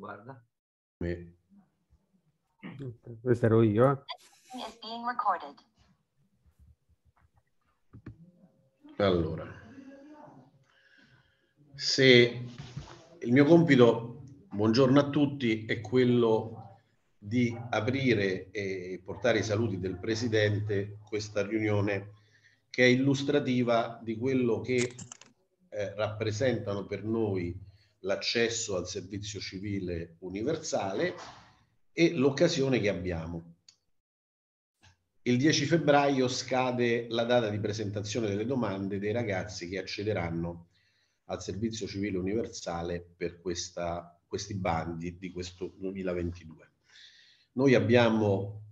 Guarda. Me. Questo ero io. Eh. Allora, se il mio compito, buongiorno a tutti, è quello di aprire e portare i saluti del Presidente questa riunione che è illustrativa di quello che eh, rappresentano per noi l'accesso al servizio civile universale e l'occasione che abbiamo. Il 10 febbraio scade la data di presentazione delle domande dei ragazzi che accederanno al servizio civile universale per questa, questi bandi di questo 2022. Noi abbiamo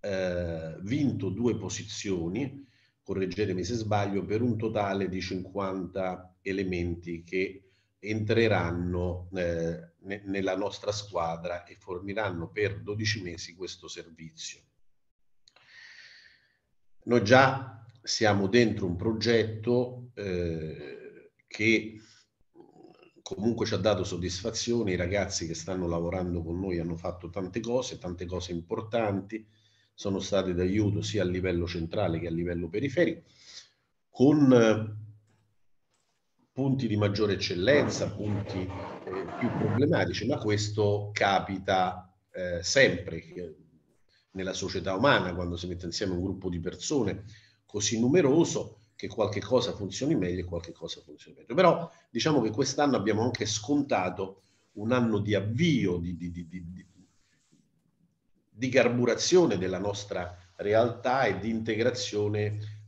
eh, vinto due posizioni, correggetemi se sbaglio, per un totale di 50 elementi che entreranno eh, ne, nella nostra squadra e forniranno per 12 mesi questo servizio. Noi già siamo dentro un progetto eh, che comunque ci ha dato soddisfazione, i ragazzi che stanno lavorando con noi hanno fatto tante cose, tante cose importanti, sono stati d'aiuto sia a livello centrale che a livello periferico, con eh, punti di maggiore eccellenza, punti eh, più problematici, ma questo capita eh, sempre nella società umana, quando si mette insieme un gruppo di persone così numeroso che qualche cosa funzioni meglio e qualche cosa funzioni meglio. Però diciamo che quest'anno abbiamo anche scontato un anno di avvio, di, di, di, di carburazione della nostra realtà e di integrazione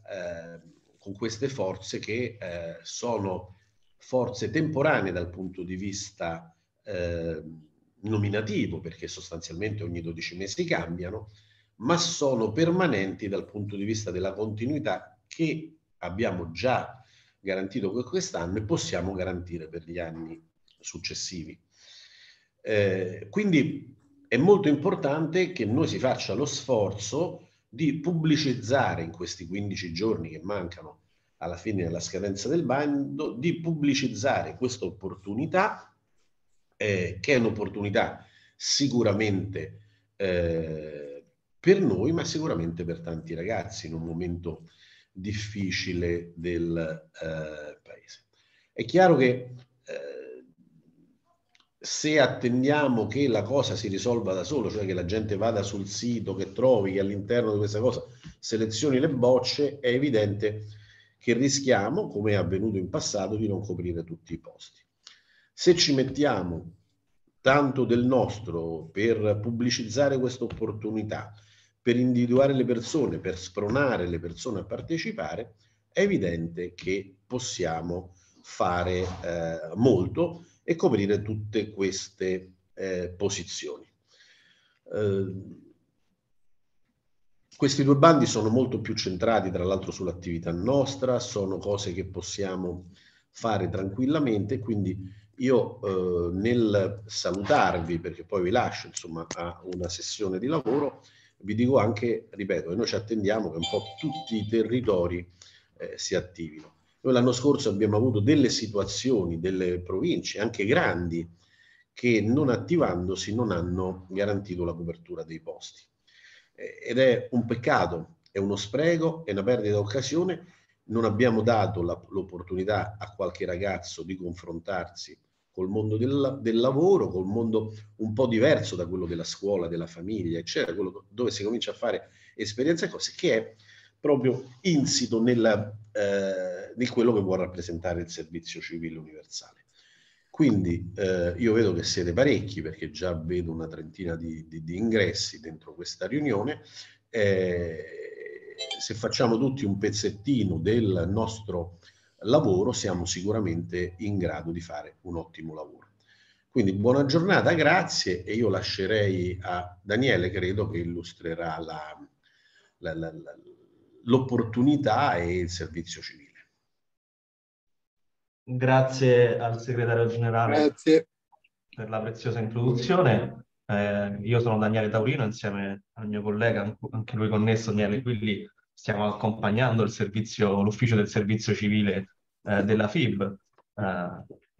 eh, con queste forze che eh, sono forze temporanee dal punto di vista eh, nominativo, perché sostanzialmente ogni 12 mesi cambiano, ma sono permanenti dal punto di vista della continuità che abbiamo già garantito per quest'anno e possiamo garantire per gli anni successivi. Eh, quindi è molto importante che noi si faccia lo sforzo di pubblicizzare in questi 15 giorni che mancano alla fine della scadenza del bando, di pubblicizzare questa opportunità, eh, che è un'opportunità sicuramente eh, per noi, ma sicuramente per tanti ragazzi in un momento difficile del eh, paese. È chiaro che eh, se attendiamo che la cosa si risolva da solo, cioè che la gente vada sul sito che trovi, che all'interno di questa cosa selezioni le bocce, è evidente che che rischiamo, come è avvenuto in passato, di non coprire tutti i posti. Se ci mettiamo tanto del nostro per pubblicizzare questa opportunità, per individuare le persone, per spronare le persone a partecipare, è evidente che possiamo fare eh, molto e coprire tutte queste eh, posizioni. Eh, questi due bandi sono molto più centrati, tra l'altro, sull'attività nostra, sono cose che possiamo fare tranquillamente, quindi io eh, nel salutarvi, perché poi vi lascio insomma, a una sessione di lavoro, vi dico anche, ripeto, che noi ci attendiamo che un po' tutti i territori eh, si attivino. Noi l'anno scorso abbiamo avuto delle situazioni, delle province, anche grandi, che non attivandosi non hanno garantito la copertura dei posti ed è un peccato, è uno spreco, è una perdita d'occasione. Non abbiamo dato la, l'opportunità a qualche ragazzo di confrontarsi col mondo del, del, lavoro, col mondo un po' diverso da quello della scuola, della famiglia, eccetera, quello dove si comincia a fare esperienze e cose, che è proprio insito nella, eh, di quello che può rappresentare il servizio civile universale. Quindi eh, io vedo che siete parecchi perché già vedo una trentina di, di, di ingressi dentro questa riunione. Eh, se facciamo tutti un pezzettino del nostro lavoro siamo sicuramente in grado di fare un ottimo lavoro. Quindi buona giornata, grazie e io lascerei a Daniele, credo che illustrerà l'opportunità e il servizio civile. Grazie al segretario generale Grazie. per la preziosa introduzione. Eh, io sono Daniele Taurino insieme al mio collega, anche lui connesso, Daniele Quilli. Stiamo accompagnando l'ufficio del servizio civile eh, della FIB eh,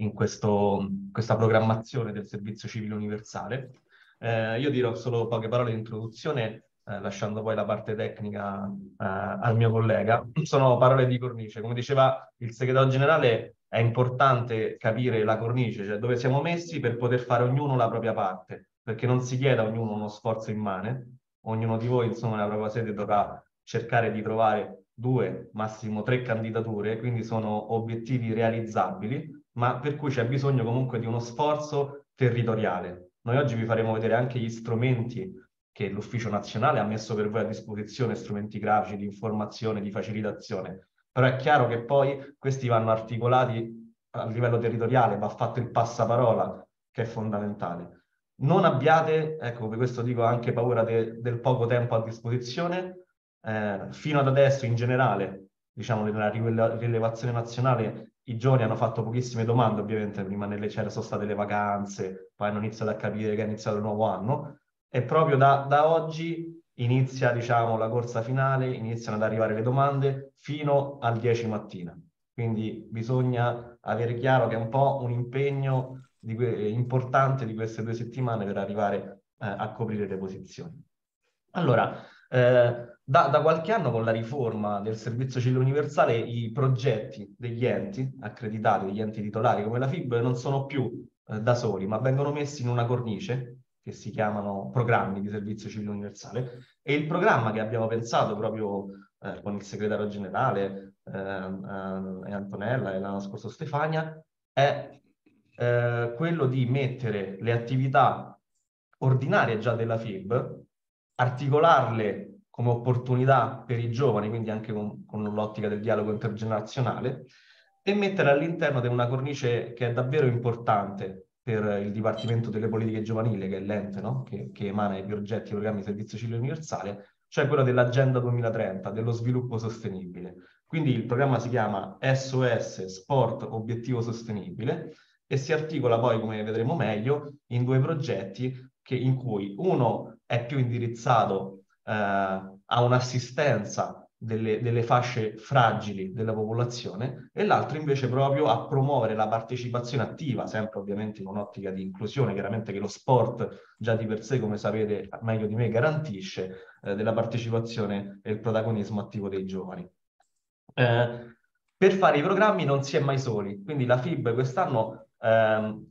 in questo, questa programmazione del servizio civile universale. Eh, io dirò solo poche parole di introduzione eh, lasciando poi la parte tecnica eh, al mio collega, sono parole di cornice. Come diceva il segretario generale, è importante capire la cornice, cioè dove siamo messi per poter fare ognuno la propria parte, perché non si chiede a ognuno uno sforzo immane, ognuno di voi insomma nella propria sede dovrà cercare di trovare due, massimo tre candidature, quindi sono obiettivi realizzabili, ma per cui c'è bisogno comunque di uno sforzo territoriale. Noi oggi vi faremo vedere anche gli strumenti che l'Ufficio Nazionale ha messo per voi a disposizione, strumenti grafici di informazione, di facilitazione, però è chiaro che poi questi vanno articolati a livello territoriale, va fatto il passaparola che è fondamentale. Non abbiate, ecco per questo dico anche paura de, del poco tempo a disposizione, eh, fino ad adesso in generale, diciamo nella rilevazione nazionale, i giovani hanno fatto pochissime domande, ovviamente prima nelle c'era sono state le vacanze, poi hanno iniziato a capire che è iniziato il nuovo anno, e proprio da, da oggi inizia diciamo, la corsa finale, iniziano ad arrivare le domande fino al 10 mattina. Quindi bisogna avere chiaro che è un po' un impegno di que- importante di queste due settimane per arrivare eh, a coprire le posizioni. Allora, eh, da, da, qualche anno con la riforma del servizio civile universale i progetti degli enti accreditati, degli enti titolari come la FIB, non sono più eh, da soli, ma vengono messi in una cornice che si chiamano programmi di servizio civile universale e il programma che abbiamo pensato proprio eh, con il segretario generale eh, eh, Antonella e l'anno scorso Stefania è eh, quello di mettere le attività ordinarie già della FIB, articolarle come opportunità per i giovani, quindi anche con, con l'ottica del dialogo intergenerazionale, e mettere all'interno di una cornice che è davvero importante per il Dipartimento delle Politiche Giovanili, che è l'ente no? che, che, emana i progetti e i programmi di servizio civile universale, cioè quello dell'Agenda 2030, dello sviluppo sostenibile. Quindi il programma si chiama SOS Sport Obiettivo Sostenibile e si articola poi, come vedremo meglio, in due progetti che, in cui uno è più indirizzato eh, a un'assistenza delle, delle, fasce fragili della popolazione e l'altro invece proprio a promuovere la partecipazione attiva, sempre ovviamente in un'ottica di inclusione, chiaramente che lo sport già di per sé, come sapete meglio di me, garantisce eh, della partecipazione e il protagonismo attivo dei giovani. Eh, per fare i programmi non si è mai soli, quindi la FIB quest'anno ehm,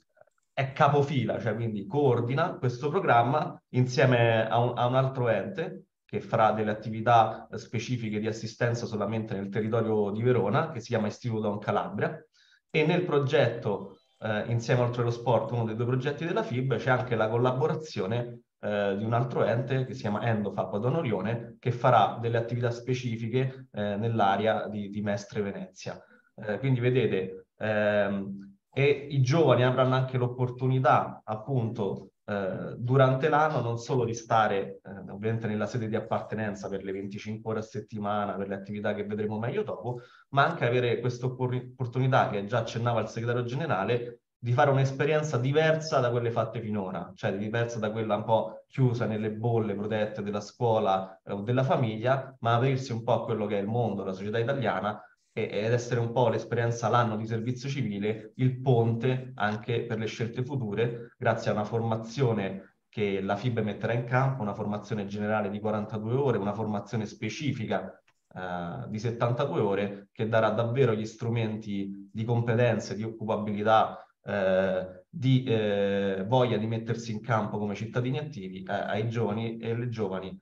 è capofila, cioè quindi coordina questo programma insieme a un, a un altro ente che farà delle attività eh, specifiche di assistenza solamente nel territorio di Verona, che si chiama Istituto Don Calabria, e nel progetto, eh, insieme oltre allo sport, uno dei due progetti della FIB, c'è anche la collaborazione eh, di un altro ente che si chiama Endofab ad Onorione, che farà delle attività specifiche eh, nell'area di, di, Mestre Venezia. Eh, quindi vedete, ehm, e i giovani avranno anche l'opportunità appunto eh, durante l'anno non solo di stare eh, ovviamente nella sede di appartenenza per le 25 ore a settimana, per le attività che vedremo meglio dopo, ma anche avere questa opportunità che già accennava il segretario generale di fare un'esperienza diversa da quelle fatte finora, cioè diversa da quella un po' chiusa nelle bolle protette della scuola eh, o eh, della famiglia, ma aprirsi un po' a quello che è il mondo, la società italiana, ed essere un po' l'esperienza l'anno di servizio civile, il ponte anche per le scelte future, grazie a una formazione che la FIB metterà in campo, una formazione generale di 42 ore, una formazione specifica eh, di 72 ore, che darà davvero gli strumenti di competenze, di occupabilità, eh, di eh, voglia di mettersi in campo come cittadini attivi eh, ai giovani e alle giovani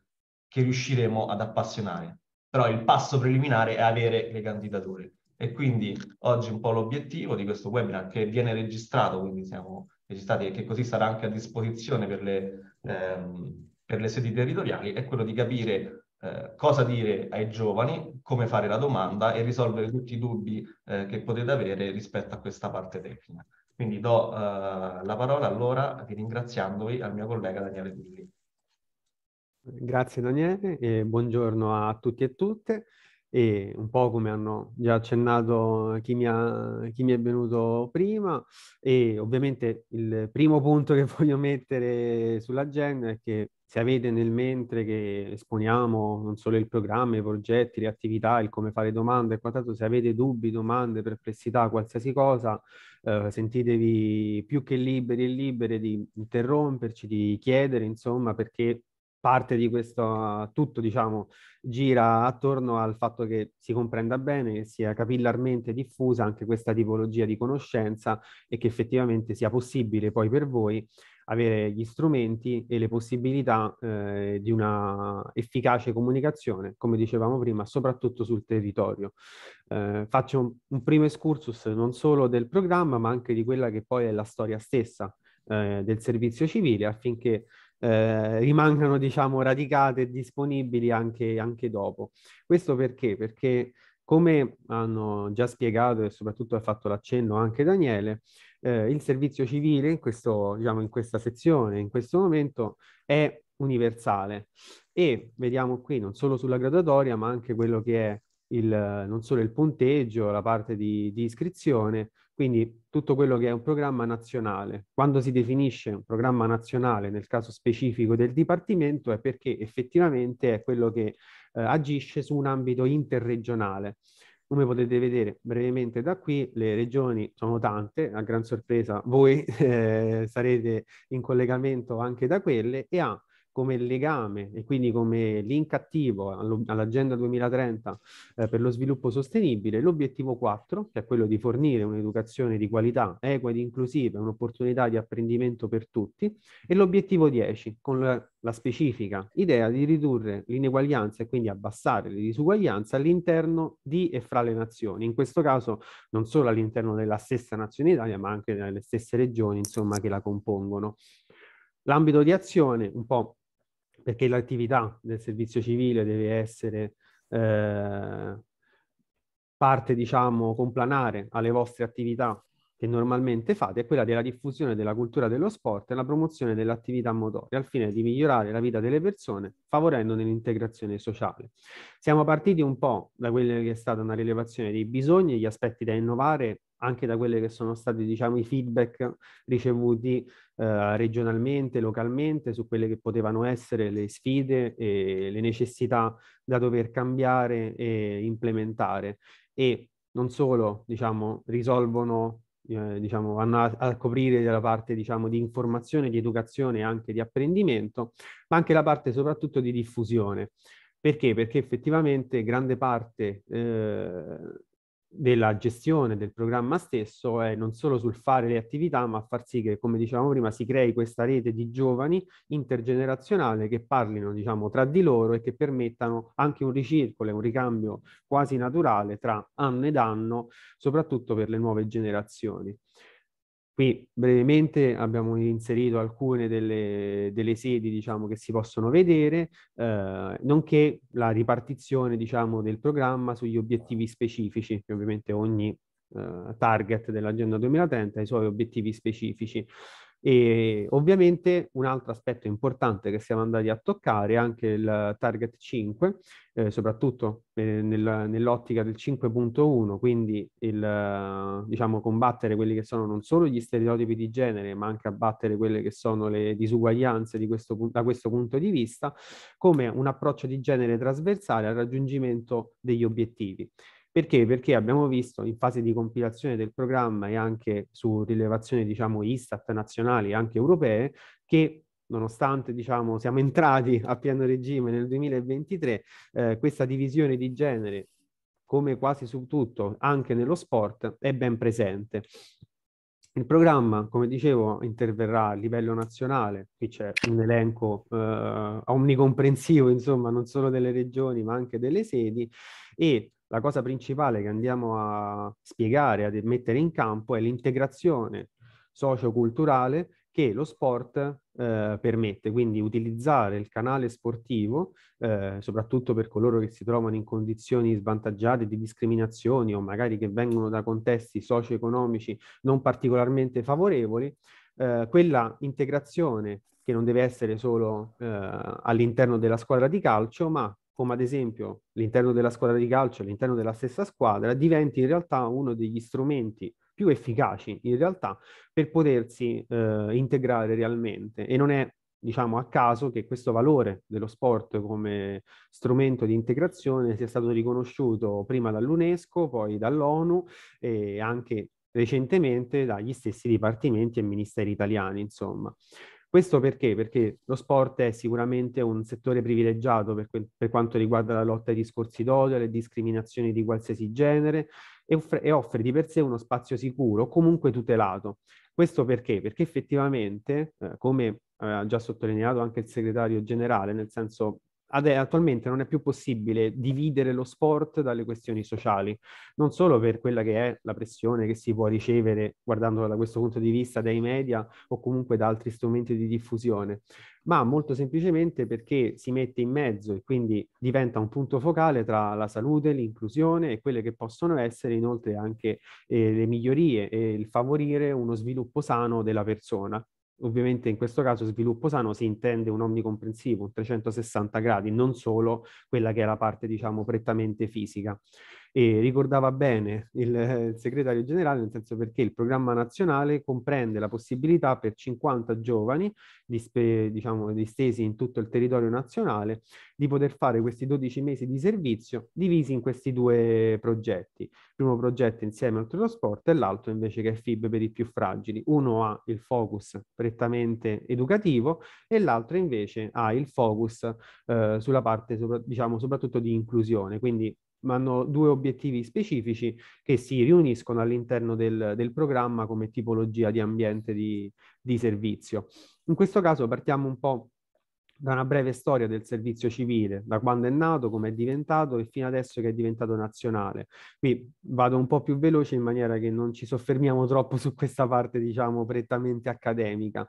che riusciremo ad appassionare però il passo preliminare è avere le candidature. E quindi oggi un po' l'obiettivo di questo webinar che viene registrato, quindi siamo registrati e che così sarà anche a disposizione per le, ehm, per le sedi territoriali, è quello di capire eh, cosa dire ai giovani, come fare la domanda e risolvere tutti i dubbi eh, che potete avere rispetto a questa parte tecnica. Quindi do eh, la parola allora, ringraziandovi, al mio collega Daniele Pilli. Grazie Daniele e buongiorno a tutti e tutte e un po' come hanno già accennato chi mi, ha, chi mi, è venuto prima e ovviamente il primo punto che voglio mettere sull'agenda è che se avete nel mentre che esponiamo non solo il programma, i progetti, le attività, il come fare domande e quant'altro, se avete dubbi, domande, perplessità, qualsiasi cosa, eh, sentitevi più che liberi e libere di interromperci, di chiedere, insomma, perché parte di questo, eh, tutto diciamo, gira attorno al fatto che si comprenda bene, che sia capillarmente diffusa anche questa tipologia di conoscenza e che effettivamente sia possibile poi per voi avere gli strumenti e le possibilità eh, di una efficace comunicazione, come dicevamo prima, soprattutto sul territorio. Eh, faccio un, un primo excursus non solo del programma, ma anche di quella che poi è la storia stessa eh, del servizio civile affinché eh, rimangano diciamo radicate e disponibili anche, anche dopo. Questo perché? Perché come hanno già spiegato e soprattutto ha fatto l'accenno anche Daniele, eh, il servizio civile in, questo, diciamo, in questa sezione, in questo momento, è universale e vediamo qui non solo sulla graduatoria ma anche quello che è il, non solo il punteggio, la parte di, di, iscrizione, quindi tutto quello che è un programma nazionale. Quando si definisce un programma nazionale nel caso specifico del Dipartimento è perché effettivamente è quello che eh, agisce su un ambito interregionale. Come potete vedere brevemente da qui, le regioni sono tante, a gran sorpresa voi eh, sarete in collegamento anche da quelle e ha come legame e quindi come link attivo all'Agenda 2030 eh, per lo sviluppo sostenibile, l'obiettivo 4, che è quello di fornire un'educazione di qualità, equa ed inclusiva, un'opportunità di apprendimento per tutti, e l'obiettivo 10, con la, la specifica idea di ridurre l'ineguaglianza e quindi abbassare le disuguaglianze all'interno di e fra le nazioni, in questo caso non solo all'interno della stessa nazione Italia, ma anche nelle stesse regioni, insomma, che la compongono. L'ambito di azione, un po' perché l'attività del servizio civile deve essere eh, parte, diciamo, complanare alle vostre attività che normalmente fate, è quella della diffusione della cultura dello sport e la promozione dell'attività motoria al fine di migliorare la vita delle persone, favorendone l'integrazione sociale. Siamo partiti un po' da quella che è stata una rilevazione dei bisogni, gli aspetti da innovare anche da quelli che sono stati diciamo, i feedback ricevuti eh, regionalmente, localmente, su quelle che potevano essere le sfide e le necessità da dover cambiare e implementare. E non solo diciamo, risolvono eh, diciamo, vanno a, a, coprire la parte diciamo, di informazione, di educazione e anche di apprendimento, ma anche la parte soprattutto di diffusione. Perché? Perché effettivamente grande parte eh, della gestione del programma stesso è non solo sul fare le attività, ma far sì che, come dicevamo prima, si crei questa rete di giovani intergenerazionale che parlino diciamo, tra di loro e che permettano anche un ricircolo e un ricambio quasi naturale tra anno ed anno, soprattutto per le nuove generazioni. Qui brevemente abbiamo inserito alcune delle, delle sedi diciamo, che si possono vedere, eh, nonché la ripartizione diciamo, del programma sugli obiettivi specifici, che ovviamente ogni eh, target dell'Agenda 2030 ha i suoi obiettivi specifici. E ovviamente un altro aspetto importante che siamo andati a toccare è anche il target 5, eh, soprattutto eh, nel, nell'ottica del 5.1, quindi il, diciamo, combattere quelli che sono non solo gli stereotipi di genere, ma anche abbattere quelle che sono le disuguaglianze di questo, da questo punto di vista, come un approccio di genere trasversale al raggiungimento degli obiettivi. Perché? Perché abbiamo visto in fase di compilazione del programma e anche su rilevazione, diciamo, ISTAT nazionali e anche europee, che nonostante diciamo, siamo entrati a pieno regime nel 2023, eh, questa divisione di genere, come quasi su tutto, anche nello sport, è ben presente. Il programma, come dicevo, interverrà a livello nazionale, qui c'è un elenco eh, omnicomprensivo, insomma, non solo delle regioni, ma anche delle sedi, e la cosa principale che andiamo a spiegare, a mettere in campo è l'integrazione socioculturale che lo sport eh, permette, quindi utilizzare il canale sportivo, eh, soprattutto per coloro che si trovano in condizioni svantaggiate di discriminazioni o magari che vengono da contesti socio-economici non particolarmente favorevoli, eh, quella integrazione che non deve essere solo eh, all'interno della squadra di calcio, ma come ad esempio l'interno della squadra di calcio, l'interno della stessa squadra, diventi in realtà uno degli strumenti più efficaci in realtà per potersi eh, integrare realmente e non è diciamo a caso che questo valore dello sport come strumento di integrazione sia stato riconosciuto prima dall'UNESCO, poi dall'ONU e anche recentemente dagli stessi dipartimenti e ministeri italiani, insomma. Questo perché? Perché lo sport è sicuramente un settore privilegiato per, quel, per quanto riguarda la lotta ai discorsi d'odio, alle discriminazioni di qualsiasi genere e offre, e offre di per sé uno spazio sicuro, comunque tutelato. Questo perché? Perché effettivamente, eh, come eh, ha eh, già sottolineato anche il segretario generale, nel senso Adè, attualmente non è più possibile dividere lo sport dalle questioni sociali, non solo per quella che è la pressione che si può ricevere guardando da questo punto di vista dai media o comunque da altri strumenti di diffusione, ma molto semplicemente perché si mette in mezzo e quindi diventa un punto focale tra la salute, l'inclusione e quelle che possono essere inoltre anche eh, le migliorie e il favorire uno sviluppo sano della persona ovviamente in questo caso sviluppo sano si intende un omnicomprensivo, un 360 gradi, non solo quella che è la parte diciamo prettamente fisica e ricordava bene il, eh, il segretario generale, nel senso perché il programma nazionale comprende la possibilità per 50 giovani, dispe, diciamo, distesi in tutto il territorio nazionale, di poter fare questi 12 mesi di servizio divisi in questi due progetti. Il primo progetto insieme al trasporto e l'altro invece che è FIB per i più fragili. Uno ha il focus prettamente educativo e l'altro invece ha il focus eh, sulla parte sopra, diciamo soprattutto di inclusione, quindi ma hanno due obiettivi specifici che si riuniscono all'interno del, del programma come tipologia di ambiente di, di servizio. In questo caso partiamo un po' da una breve storia del servizio civile, da quando è nato, come è diventato e fino adesso che è diventato nazionale. Qui vado un po' più veloce in maniera che non ci soffermiamo troppo su questa parte, diciamo, prettamente accademica.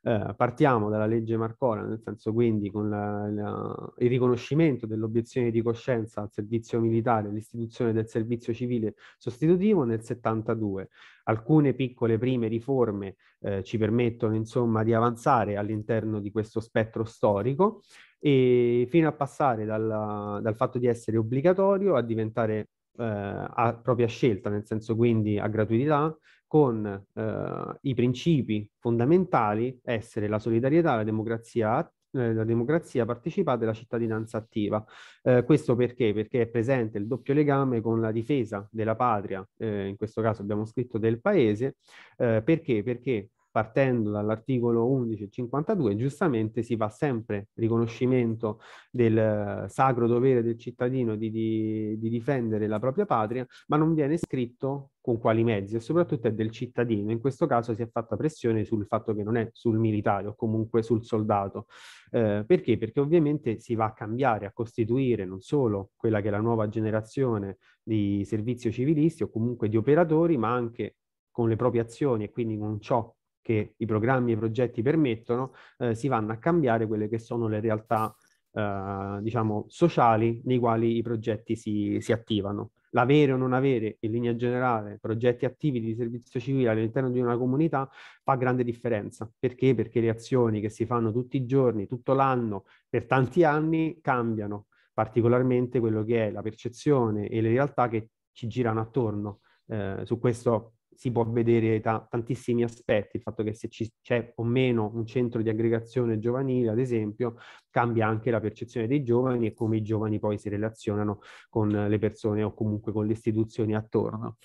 Eh, partiamo dalla legge Marcora, nel senso quindi con la, la, il riconoscimento dell'obiezione di coscienza al servizio militare, l'istituzione del servizio civile sostitutivo nel 72. Alcune piccole prime riforme eh, ci permettono insomma di avanzare all'interno di questo spettro storico e fino a passare dalla, dal fatto di essere obbligatorio a diventare eh, a propria scelta, nel senso quindi a gratuità, con eh, i principi fondamentali essere la solidarietà, la democrazia, eh, la democrazia partecipata e la cittadinanza attiva. Eh, questo perché? Perché è presente il doppio legame con la difesa della patria, eh, in questo caso abbiamo scritto del paese, eh, perché? Perché partendo dall'articolo 1152, giustamente si fa sempre riconoscimento del eh, sacro dovere del cittadino di, di, di difendere la propria patria, ma non viene scritto con quali mezzi e soprattutto è del cittadino. In questo caso si è fatta pressione sul fatto che non è sul militare o comunque sul soldato. Eh, perché? Perché ovviamente si va a cambiare, a costituire non solo quella che è la nuova generazione di servizio civilisti o comunque di operatori, ma anche con le proprie azioni e quindi con ciò che i programmi e i progetti permettono, eh, si vanno a cambiare quelle che sono le realtà eh, diciamo, sociali nei quali i progetti si, si attivano. L'avere o non avere, in linea generale, progetti attivi di servizio civile all'interno di una comunità fa grande differenza. Perché? Perché le azioni che si fanno tutti i giorni, tutto l'anno, per tanti anni, cambiano particolarmente quello che è la percezione e le realtà che ci girano attorno. Eh, su questo si può vedere ta- tantissimi aspetti, il fatto che se ci- c'è o meno un centro di aggregazione giovanile, ad esempio, cambia anche la percezione dei giovani e come i giovani poi si relazionano con le persone o comunque con le istituzioni attorno.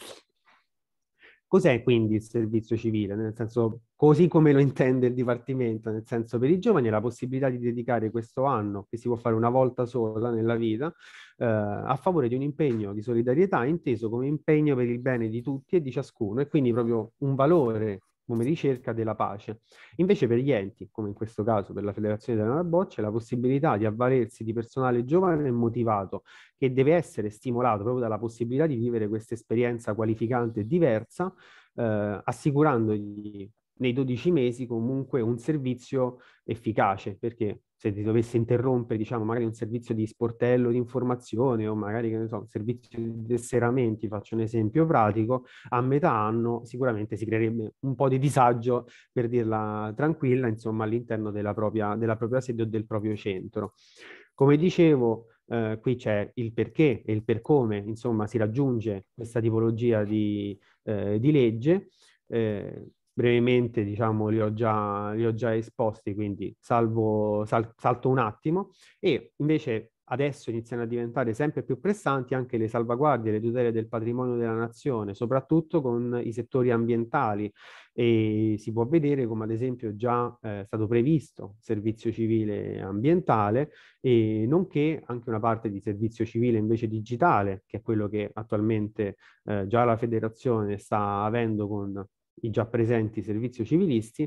Cos'è quindi il servizio civile? Nel senso, così come lo intende il Dipartimento, nel senso per i giovani è la possibilità di dedicare questo anno, che si può fare una volta sola nella vita, eh, a favore di un impegno di solidarietà inteso come impegno per il bene di tutti e di ciascuno e quindi proprio un valore come ricerca della pace. Invece per gli enti, come in questo caso per la Federazione Italiana Bocce, la possibilità di avvalersi di personale giovane e motivato, che deve essere stimolato proprio dalla possibilità di vivere questa esperienza qualificante e diversa, eh, assicurandogli nei 12 mesi comunque un servizio efficace, perché se ti dovesse interrompere, diciamo, magari un servizio di sportello di informazione o magari, che ne so, un servizio di tesseramenti, faccio un esempio pratico, a metà anno sicuramente si creerebbe un po' di disagio, per dirla tranquilla, insomma, all'interno della propria, della propria sede o del proprio centro. Come dicevo, eh, qui c'è il perché e il per come, insomma, si raggiunge questa tipologia di, eh, di legge. Eh, brevemente diciamo, li, ho già, li ho già esposti, quindi salvo, sal, salto un attimo e invece adesso iniziano a diventare sempre più pressanti anche le salvaguardie, le tutele del patrimonio della nazione, soprattutto con i settori ambientali e si può vedere come ad esempio già eh, è eh, stato previsto servizio civile ambientale e nonché anche una parte di servizio civile invece digitale, che è quello che attualmente eh, già la federazione sta avendo con i già presenti servizio civilisti,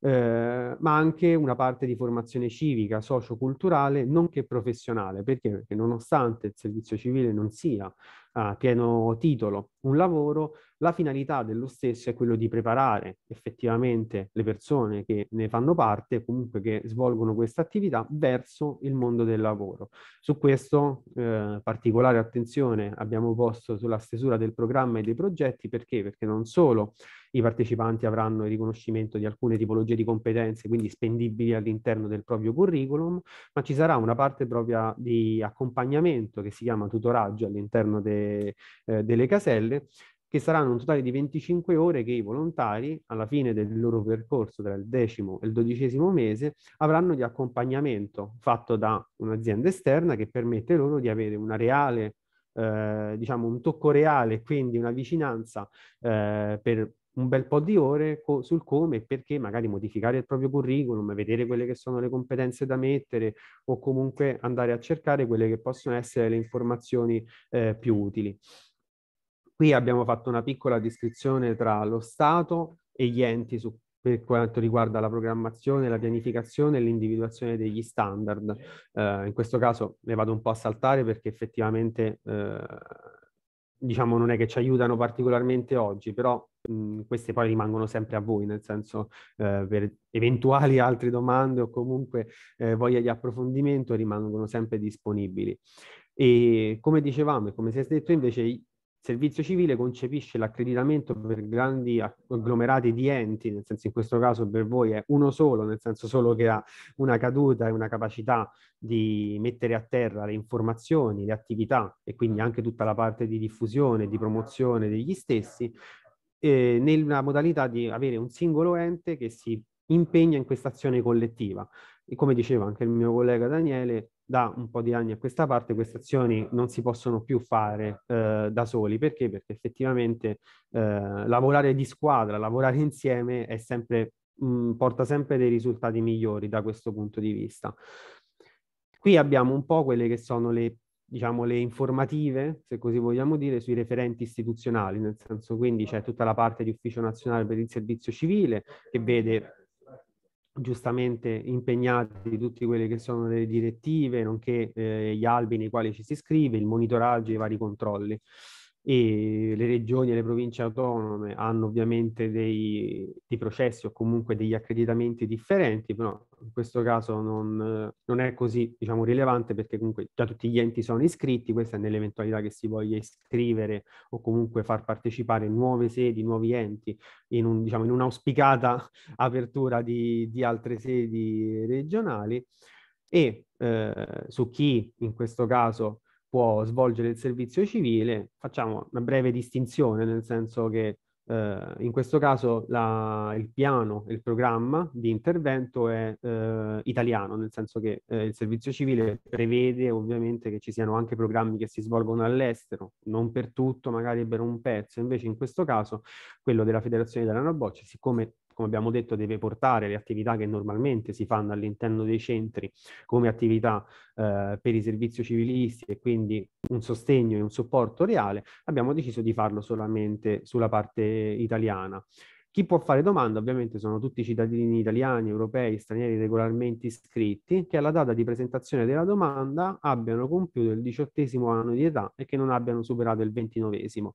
eh, ma anche una parte di formazione civica, socioculturale, nonché professionale. Perché? Perché nonostante il servizio civile non sia a pieno titolo un lavoro, la finalità dello stesso è quello di preparare effettivamente le persone che ne fanno parte, comunque che svolgono questa attività, verso il mondo del lavoro. Su questo eh, particolare attenzione abbiamo posto sulla stesura del programma e dei progetti, perché? Perché non solo i partecipanti avranno il riconoscimento di alcune tipologie di competenze, quindi spendibili all'interno del proprio curriculum, ma ci sarà una parte propria di accompagnamento che si chiama tutoraggio all'interno de, eh, delle caselle, che saranno un totale di 25 ore che i volontari, alla fine del loro percorso tra il decimo e il dodicesimo mese, avranno di accompagnamento fatto da un'azienda esterna che permette loro di avere una reale, eh, diciamo un tocco reale, quindi una vicinanza eh, per un bel po' di ore co- sul come e perché magari modificare il proprio curriculum, vedere quelle che sono le competenze da mettere o comunque andare a cercare quelle che possono essere le informazioni eh, più utili. Qui abbiamo fatto una piccola descrizione tra lo Stato e gli enti su, per quanto riguarda la programmazione, la pianificazione e l'individuazione degli standard. Eh, in questo caso ne vado un po' a saltare perché effettivamente eh, diciamo non è che ci aiutano particolarmente oggi, però queste poi rimangono sempre a voi, nel senso eh, per eventuali altre domande o comunque eh, voglia di approfondimento rimangono sempre disponibili. E come dicevamo e come si è detto invece servizio civile concepisce l'accreditamento per grandi agglomerati di enti, nel senso in questo caso per voi è uno solo, nel senso solo che ha una caduta e una capacità di mettere a terra le informazioni, le attività e quindi anche tutta la parte di diffusione, di promozione degli stessi, eh, nella modalità di avere un singolo ente che si impegna in questa azione collettiva. E come diceva anche il mio collega Daniele, da un po' di anni a questa parte queste azioni non si possono più fare eh, da soli. Perché? Perché effettivamente eh, lavorare di squadra, lavorare insieme è sempre, mh, mm, porta sempre dei risultati migliori da questo punto di vista. Qui abbiamo un po' quelle che sono le diciamo, le informative, se così vogliamo dire, sui referenti istituzionali, nel senso quindi c'è tutta la parte di Ufficio Nazionale per il Servizio Civile che vede giustamente impegnati tutte quelle che sono le direttive, nonché eh, gli albi nei quali ci si iscrive, il monitoraggio e i vari controlli e le regioni e le province autonome hanno ovviamente dei, dei processi o comunque degli accreditamenti differenti, però in questo caso non, non, è così diciamo, rilevante perché comunque già tutti gli enti sono iscritti, questa è nell'eventualità che si voglia iscrivere o comunque far partecipare nuove sedi, nuovi enti in, un, diciamo, in un'auspicata apertura di, di altre sedi regionali e eh, su chi in questo caso può svolgere il servizio civile, facciamo una breve distinzione, nel senso che eh, in questo caso la, il piano, il programma di intervento è eh, italiano, nel senso che eh, il servizio civile prevede ovviamente che ci siano anche programmi che si svolgono all'estero, non per tutto, magari per un pezzo, invece in questo caso quello della Federazione Italiana Bocce, siccome come abbiamo detto, deve portare le attività che normalmente si fanno all'interno dei centri come attività eh, per i servizi civilisti e quindi un sostegno e un supporto reale, abbiamo deciso di farlo solamente sulla parte italiana. Chi può fare domanda ovviamente sono tutti i cittadini italiani, europei, stranieri regolarmente iscritti che alla data di presentazione della domanda abbiano compiuto il diciottesimo anno di età e che non abbiano superato il ventinovesimo.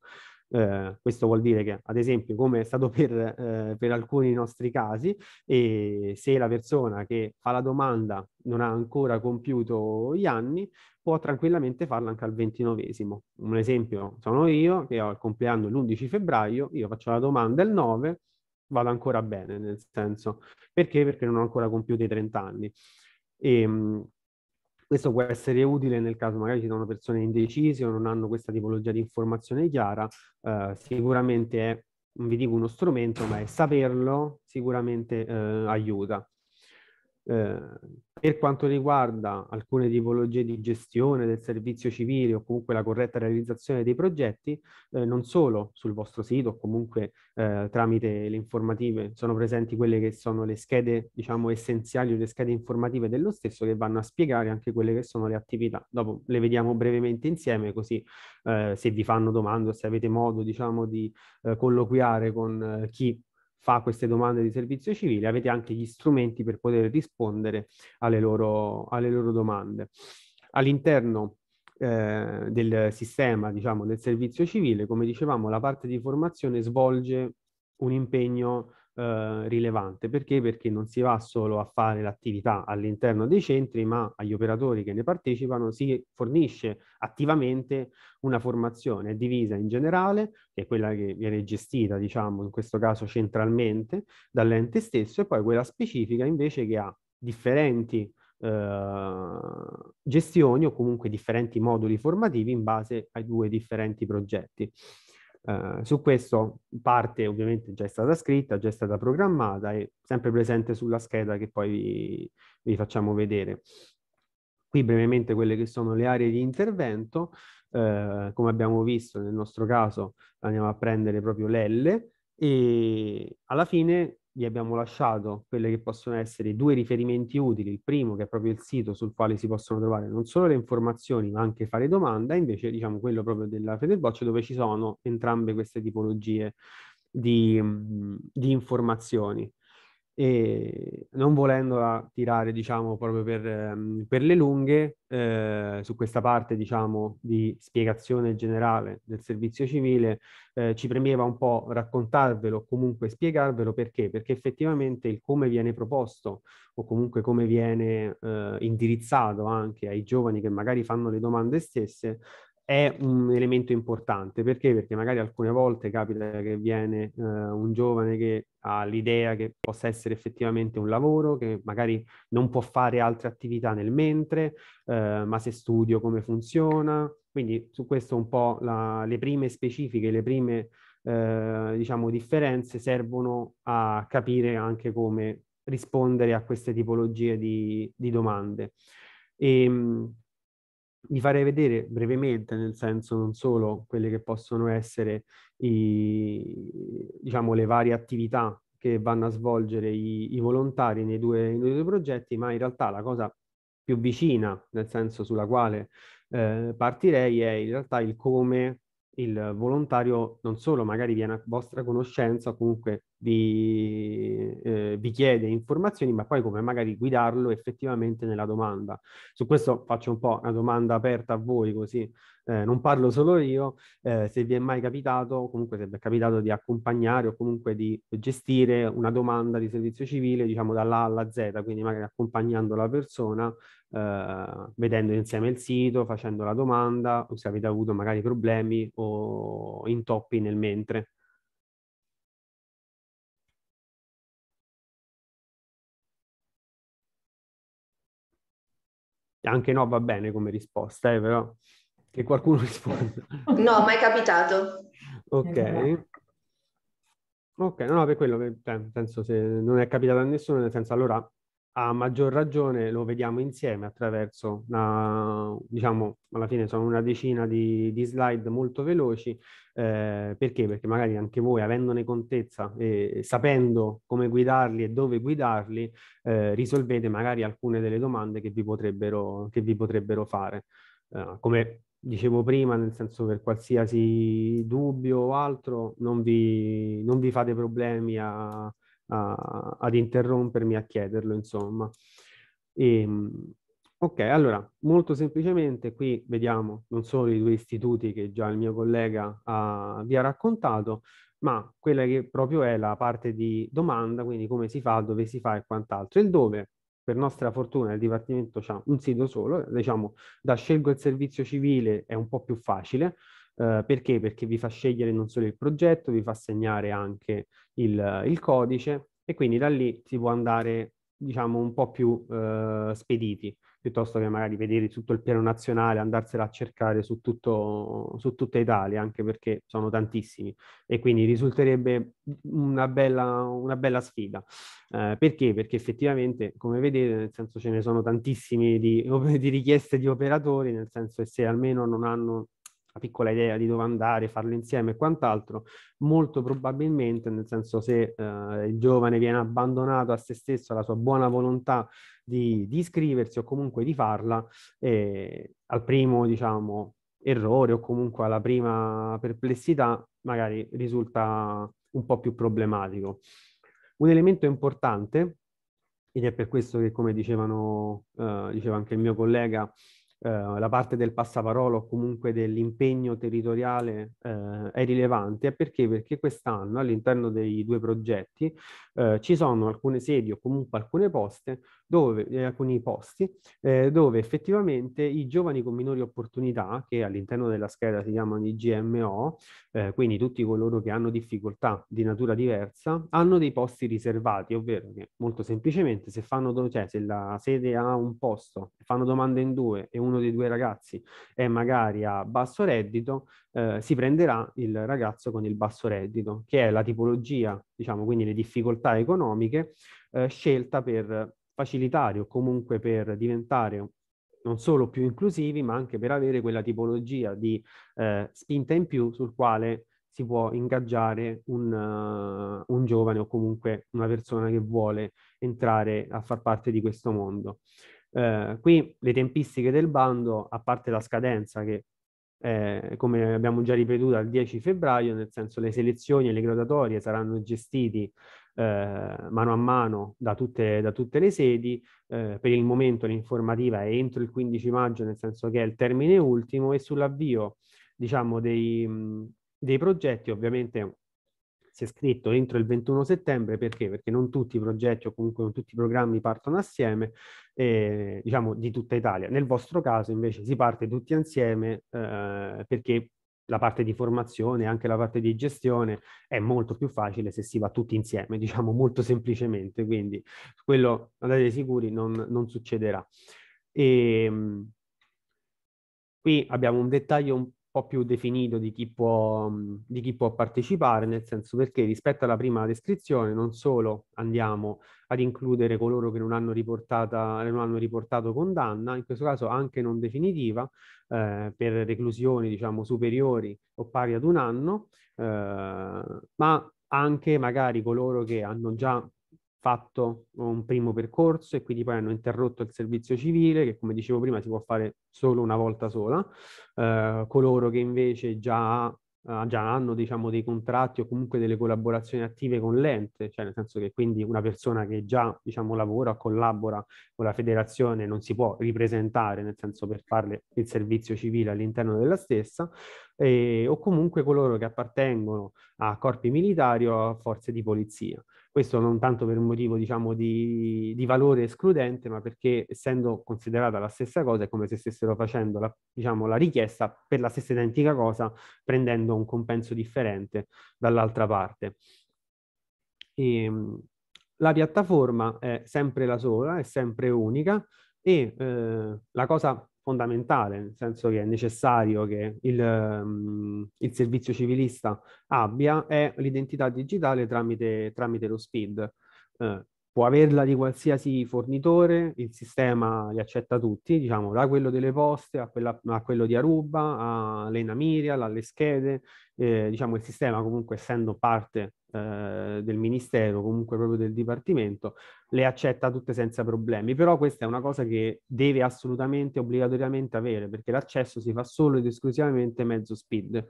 Eh, questo vuol dire che, ad esempio, come è stato per, eh, per alcuni nostri casi, e eh, se la persona che fa la domanda non ha ancora compiuto gli anni, può tranquillamente farla anche al ventinovesimo. Un esempio sono io, che ho il compleanno l'11 febbraio, io faccio la domanda il 9, vado ancora bene, nel senso, perché? Perché non ho ancora compiuto i 30 anni. E, ehm, questo può essere utile nel caso magari ci sono persone indecise o non hanno questa tipologia di informazione chiara, eh, sicuramente è, non vi dico uno strumento, ma è saperlo sicuramente eh, aiuta. Eh, per quanto riguarda alcune tipologie di gestione del servizio civile o comunque la corretta realizzazione dei progetti, eh, non solo sul vostro sito comunque eh, tramite le informative sono presenti quelle che sono le schede diciamo essenziali o le schede informative dello stesso che vanno a spiegare anche quelle che sono le attività. Dopo le vediamo brevemente insieme così eh, se vi fanno domande o se avete modo diciamo di eh, colloquiare con eh, chi fa queste domande di servizio civile, avete anche gli strumenti per poter rispondere alle loro, alle loro domande. All'interno eh, del sistema, diciamo, del servizio civile, come dicevamo, la parte di formazione svolge un impegno eh, rilevante. Perché? Perché non si va solo a fare l'attività all'interno dei centri, ma agli operatori che ne partecipano si fornisce attivamente una formazione divisa in generale, che è quella che viene gestita, diciamo, in questo caso centralmente dall'ente stesso, e poi quella specifica invece che ha differenti eh, gestioni o comunque differenti moduli formativi in base ai due differenti progetti. Eh, su questo parte ovviamente già è stata scritta, già è stata programmata e sempre presente sulla scheda che poi vi, vi facciamo vedere. Qui brevemente quelle che sono le aree di intervento, uh, come abbiamo visto nel nostro caso andiamo a prendere proprio l'L e alla fine vi abbiamo lasciato quelli che possono essere due riferimenti utili. Il primo che è proprio il sito sul quale si possono trovare non solo le informazioni ma anche fare domanda, invece diciamo quello proprio della Federboccia dove ci sono entrambe queste tipologie di, mm, di informazioni e non volendola tirare diciamo proprio per, ehm, per le lunghe eh, su questa parte diciamo di spiegazione generale del servizio civile eh, ci premeva un po' raccontarvelo comunque spiegarvelo perché perché effettivamente il come viene proposto o comunque come viene eh, indirizzato anche ai giovani che magari fanno le domande stesse è un elemento importante. Perché? Perché magari alcune volte capita che viene eh, un giovane che ha l'idea che possa essere effettivamente un lavoro, che magari non può fare altre attività nel mentre, eh, ma se studio come funziona. Quindi su questo un po' la, le prime specifiche, le prime eh, diciamo, differenze servono a capire anche come rispondere a queste tipologie di, di domande. E, ehm, vi farei vedere brevemente, nel senso non solo quelle che possono essere i, diciamo, le varie attività che vanno a svolgere i, i volontari nei due, nei due, progetti, ma in realtà la cosa più vicina, nel senso sulla quale eh, partirei, è in realtà il come il volontario non solo magari viene a vostra conoscenza, comunque di, eh, vi chiede informazioni, ma poi come magari guidarlo effettivamente nella domanda. Su questo faccio un po' una domanda aperta a voi, così eh, non parlo solo io, eh, se vi è mai capitato, comunque se vi è capitato di accompagnare o comunque di gestire una domanda di servizio civile, diciamo dall'A alla Z, quindi magari accompagnando la persona, eh, vedendo insieme il sito, facendo la domanda, o se avete avuto magari problemi o intoppi nel mentre. Anche no va bene come risposta, eh, però che qualcuno risponda. No, mai capitato. Ok. Ok, no, per quello, penso cioè, se non è capitato a nessuno, nel senso allora a maggior ragione lo vediamo insieme attraverso una, diciamo, alla fine sono una decina di, di slide molto veloci, eh, perché? Perché magari anche voi avendone contezza e sapendo come guidarli e dove guidarli, eh, risolvete magari alcune delle domande che vi potrebbero, che vi potrebbero fare. Eh, come dicevo prima, nel senso per qualsiasi dubbio o altro, non vi, non vi fate problemi a a, ad interrompermi, a chiederlo, insomma. E, ehm, ok, allora, molto semplicemente qui vediamo non solo i due istituti che già il mio collega ha, vi ha raccontato, ma quella che proprio è la parte di domanda, quindi come si fa, dove si fa e quant'altro. Il dove, per nostra fortuna, il Dipartimento ha un sito solo, diciamo da scelgo il servizio civile è un po' più facile, eh, perché? Perché vi fa scegliere non solo il progetto, vi fa segnare anche il, il codice e quindi da lì si può andare diciamo un po' più eh, spediti piuttosto che magari vedere tutto il piano nazionale, andarsela a cercare su, tutto, su tutta Italia, anche perché sono tantissimi e quindi risulterebbe una bella, una bella sfida. Eh, perché? Perché effettivamente, come vedete, nel senso ce ne sono tantissimi di, di richieste di operatori, nel senso che se almeno non hanno piccola idea di dove andare, farlo insieme e quant'altro, molto probabilmente, nel senso se eh, il giovane viene abbandonato a se stesso, alla sua buona volontà di, di iscriversi o comunque di farla, eh, al primo diciamo, errore o comunque alla prima perplessità, magari risulta un po' più problematico. Un elemento importante, ed è per questo che come dicevano, eh, diceva anche il mio collega, eh, la parte del passaparola o comunque dell'impegno territoriale eh, è rilevante. Perché? Perché quest'anno all'interno dei due progetti eh, ci sono alcune sedi o comunque alcune poste dove, in eh, alcuni posti, eh, dove effettivamente i giovani con minori opportunità, che all'interno della scheda si chiamano i GMO, eh, quindi tutti coloro che hanno difficoltà di natura diversa, hanno dei posti riservati, ovvero che molto semplicemente se, fanno, cioè, se la sede ha un posto, fanno domande in due e uno dei due ragazzi è magari a basso reddito, eh, si prenderà il ragazzo con il basso reddito, che è la tipologia, diciamo, quindi le difficoltà economiche, eh, scelta per facilitare o comunque per diventare non solo più inclusivi, ma anche per avere quella tipologia di eh, spinta in più sul quale si può ingaggiare un, uh, un, giovane o comunque una persona che vuole entrare a far parte di questo mondo. Uh, qui le tempistiche del bando, a parte la scadenza che eh, come abbiamo già ripetuto, al 10 febbraio, nel senso le selezioni e le graduatorie saranno gestiti eh, mano a mano da tutte, da tutte le sedi. Eh, per il momento l'informativa è entro il 15 maggio, nel senso che è il termine ultimo, e sull'avvio diciamo, dei, dei progetti ovviamente si è scritto entro il 21 settembre perché? Perché non tutti i progetti o comunque non tutti i programmi partono assieme, eh, diciamo di tutta Italia. Nel vostro caso invece si parte tutti insieme eh, perché la parte di formazione, anche la parte di gestione, è molto più facile se si va tutti insieme, diciamo molto semplicemente, quindi quello andate sicuri non, non succederà. E, ehm, qui abbiamo un dettaglio po' più definito di chi, può, mhmm, di chi può partecipare, nel senso perché rispetto alla prima descrizione non solo andiamo ad includere coloro che non hanno, non hanno riportato condanna, in questo caso anche non definitiva, eh, per reclusioni diciamo superiori o pari ad un anno, eh, ma anche magari coloro che hanno già fatto un primo percorso e quindi poi hanno interrotto il servizio civile che come dicevo prima si può fare solo una volta sola, eh, coloro che invece già, eh, già hanno diciamo, dei contratti o comunque delle collaborazioni attive con l'ente, cioè nel senso che quindi una persona che già diciamo, lavora, collabora con la federazione non si può ripresentare nel senso per farle il servizio civile all'interno della stessa, eh, o comunque coloro che appartengono a corpi militari o a forze di polizia. Questo non tanto per un motivo diciamo, di, di, valore escludente, ma perché essendo considerata la stessa cosa è come se stessero facendo la, diciamo, la richiesta per la stessa identica cosa, prendendo un compenso differente dall'altra parte. E, ehm, la piattaforma è sempre la sola, è sempre unica e eh, la cosa fondamentale, nel senso che è necessario che il, mm, il servizio civilista abbia, è l'identità digitale tramite, tramite lo SPID. Eh, può averla di qualsiasi fornitore, il sistema li accetta tutti, diciamo, da quello delle poste a, quella, a quello di Aruba, all'Enamiria, alle schede, eh, diciamo il sistema comunque essendo parte eh, del ministero, comunque proprio del dipartimento, le accetta tutte senza problemi. Però questa è una cosa che deve assolutamente, obbligatoriamente avere, perché l'accesso si fa solo ed esclusivamente mezzo speed.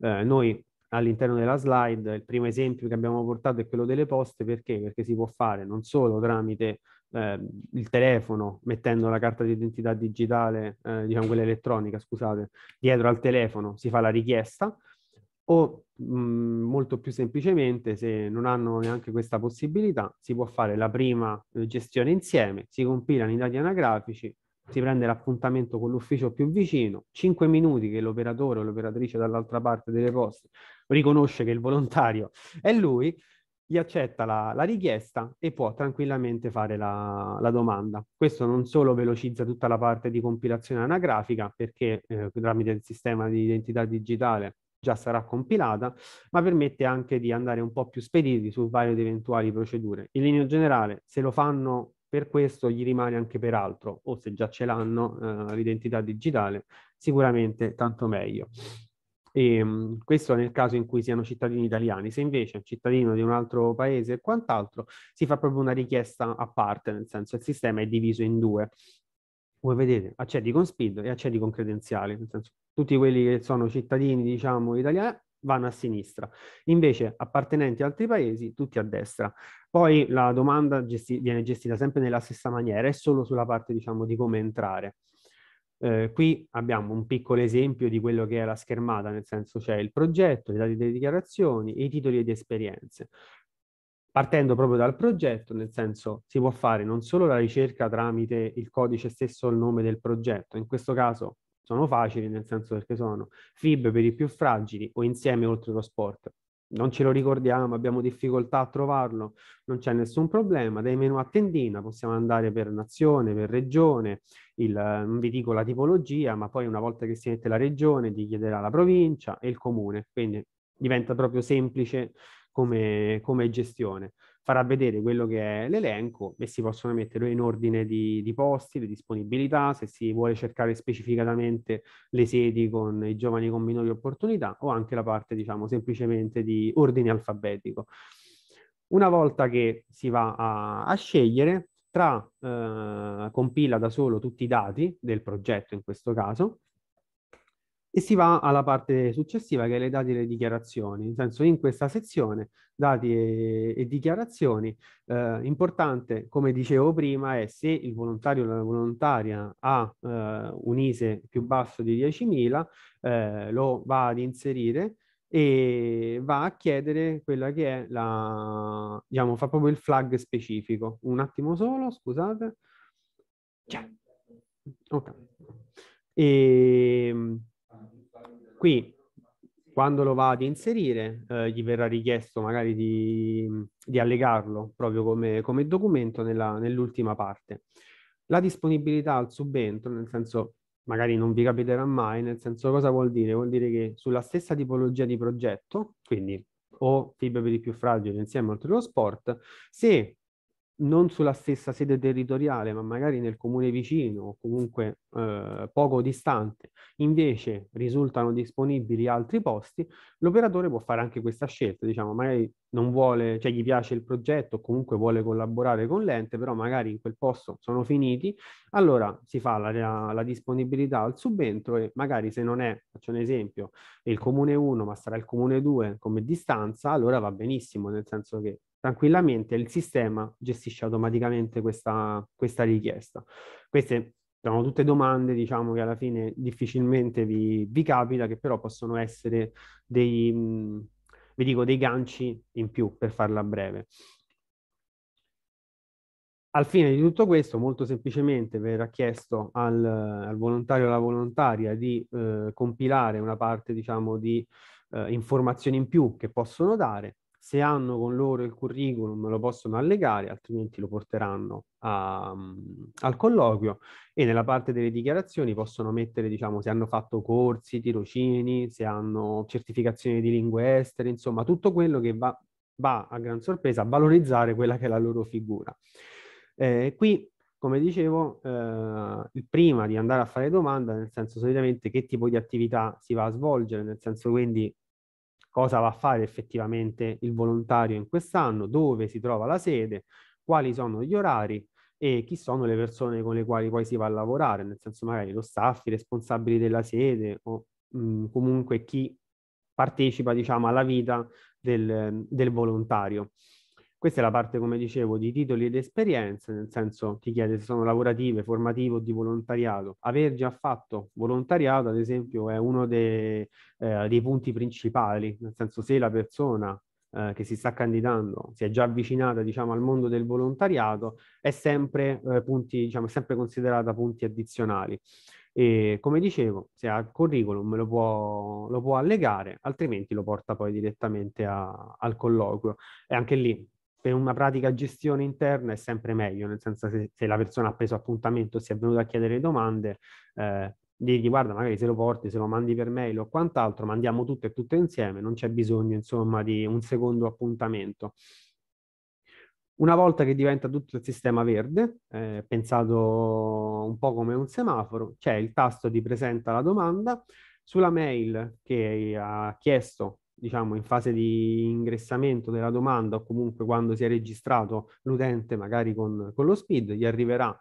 Eh, noi all'interno della slide, il primo esempio che abbiamo portato è quello delle poste, perché? Perché si può fare non solo tramite eh, il telefono, mettendo la carta di identità digitale, eh, diciamo quella elettronica, scusate, dietro al telefono si fa la richiesta, o mh, mhmm, molto più semplicemente se non hanno neanche questa possibilità si può fare la prima eh, gestione insieme, si compilano i dati anagrafici, si prende l'appuntamento con l'ufficio più vicino, 5 minuti che l'operatore o l'operatrice dall'altra parte delle poste riconosce che il volontario è lui, gli accetta la, la, richiesta e può tranquillamente fare la, la, domanda. Questo non solo velocizza tutta la parte di compilazione anagrafica, perché eh, tramite il sistema di identità digitale già sarà compilata, ma permette anche di andare un po' più spediti su varie ed eventuali procedure. In linea generale, se lo fanno per questo, gli rimane anche per altro, o se già ce l'hanno eh, l'identità digitale, sicuramente tanto meglio. E, ehm, questo nel caso in cui siano cittadini italiani, se invece è un cittadino di un altro paese e quant'altro, si fa proprio una richiesta a parte, nel senso il sistema è diviso in due come vedete, accedi con speed e accedi con credenziali, nel senso tutti quelli che sono cittadini, diciamo, italiani vanno a sinistra, invece appartenenti ad altri paesi tutti a destra. Poi la domanda gesti viene gestita sempre nella stessa maniera, è solo sulla parte, diciamo, di come entrare. Eh, qui abbiamo un piccolo esempio di quello che è la schermata, nel senso c'è il progetto, i dati delle dichiarazioni, i titoli ed esperienze partendo proprio dal progetto, nel senso si può fare non solo la ricerca tramite il codice stesso il nome del progetto, in questo caso sono facili nel senso perché sono FIB per i più fragili o insieme oltre lo sport. Non ce lo ricordiamo, abbiamo difficoltà a trovarlo, non c'è nessun problema. Dai menu a tendina possiamo andare per nazione, per regione, il, non vi dico la tipologia, ma poi una volta che si mette la regione ti chiederà la provincia e il comune, quindi diventa proprio semplice come, come gestione. Farà vedere quello che è l'elenco e si possono mettere in ordine di, di posti, le disponibilità, se si vuole cercare specificatamente le sedi con i giovani con minori opportunità o anche la parte, diciamo, semplicemente di ordine alfabetico. Una volta che si va a, a scegliere, tra eh, compila da solo tutti i dati del progetto in questo caso e si va alla parte successiva che è le dati e le dichiarazioni, nel senso in questa sezione dati e, e dichiarazioni, eh, importante come dicevo prima è se il volontario o la volontaria ha eh, un ISE più basso di 10.000 eh, lo va ad inserire e va a chiedere quella che è la, diciamo, fa proprio il flag specifico. Un attimo solo, scusate. Ciao. Ok. E, ehm, Qui quando lo va ad inserire eh, gli verrà richiesto magari di, di allegarlo proprio come, come documento nell'ultima parte. La disponibilità al subentro, nel senso magari non vi capiterà mai, nel senso cosa vuol dire? Vuol dire che sulla stessa tipologia di progetto, quindi o fibre per i più fragili insieme al lo sport, se non sulla stessa sede territoriale, ma magari nel comune vicino o comunque eh, poco distante, invece risultano disponibili altri posti, l'operatore può fare anche questa scelta, diciamo, magari non vuole, cioè gli piace il progetto, o comunque vuole collaborare con l'ente, però magari in quel posto sono finiti, allora si fa la, la, la disponibilità al subentro e magari se non è, faccio un esempio, il comune 1 ma sarà il comune 2 come distanza, allora va benissimo, nel senso che tranquillamente, il sistema gestisce automaticamente questa, questa richiesta. Queste sono tutte domande, diciamo, che alla fine difficilmente vi, vi capita, che però possono essere dei, mm, vi dico, dei ganci in più, per farla breve. Al fine di tutto questo, molto semplicemente verrà chiesto al, al volontario o alla volontaria di eh, compilare una parte, diciamo, di eh, informazioni in più che possono dare se hanno con loro il curriculum lo possono allegare, altrimenti lo porteranno a, mm, al colloquio e nella parte delle dichiarazioni possono mettere, diciamo, se hanno fatto corsi, tirocini, se hanno certificazioni di lingue estere, insomma, tutto quello che va, va a gran sorpresa a valorizzare quella che è la loro figura. Eh, qui, come dicevo, eh, prima di andare a fare domanda, nel senso solitamente che tipo di attività si va a svolgere, nel senso quindi cosa va a fare effettivamente il volontario in quest'anno, dove si trova la sede, quali sono gli orari e chi sono le persone con le quali poi si va a lavorare, nel senso magari lo staff, i responsabili della sede o mh, mm, comunque chi partecipa diciamo alla vita del, del volontario. Questa è la parte, come dicevo, di titoli ed esperienze, nel senso ti chiede se sono lavorative, formative o di volontariato. Aver già fatto volontariato, ad esempio, è uno dei, eh, dei punti principali, nel senso se la persona eh, che si sta candidando si è già avvicinata diciamo, al mondo del volontariato, è sempre, eh, punti, diciamo, è sempre considerata punti addizionali. E come dicevo, se ha il curriculum lo può, lo può allegare, altrimenti lo porta poi direttamente a, al colloquio. E anche lì per una pratica gestione interna è sempre meglio, nel senso se, se la persona ha preso appuntamento, si è venuta a chiedere domande, eh, dirgli guarda magari se lo porti, se lo mandi per mail o quant'altro, mandiamo tutto e tutto insieme, non c'è bisogno insomma di un secondo appuntamento. Una volta che diventa tutto il sistema verde, eh, pensato un po' come un semaforo, c'è il tasto di presenta la domanda, sulla mail che ha chiesto diciamo, in fase di ingressamento della domanda o comunque quando si è registrato l'utente magari con, con lo SPID, gli arriverà eh,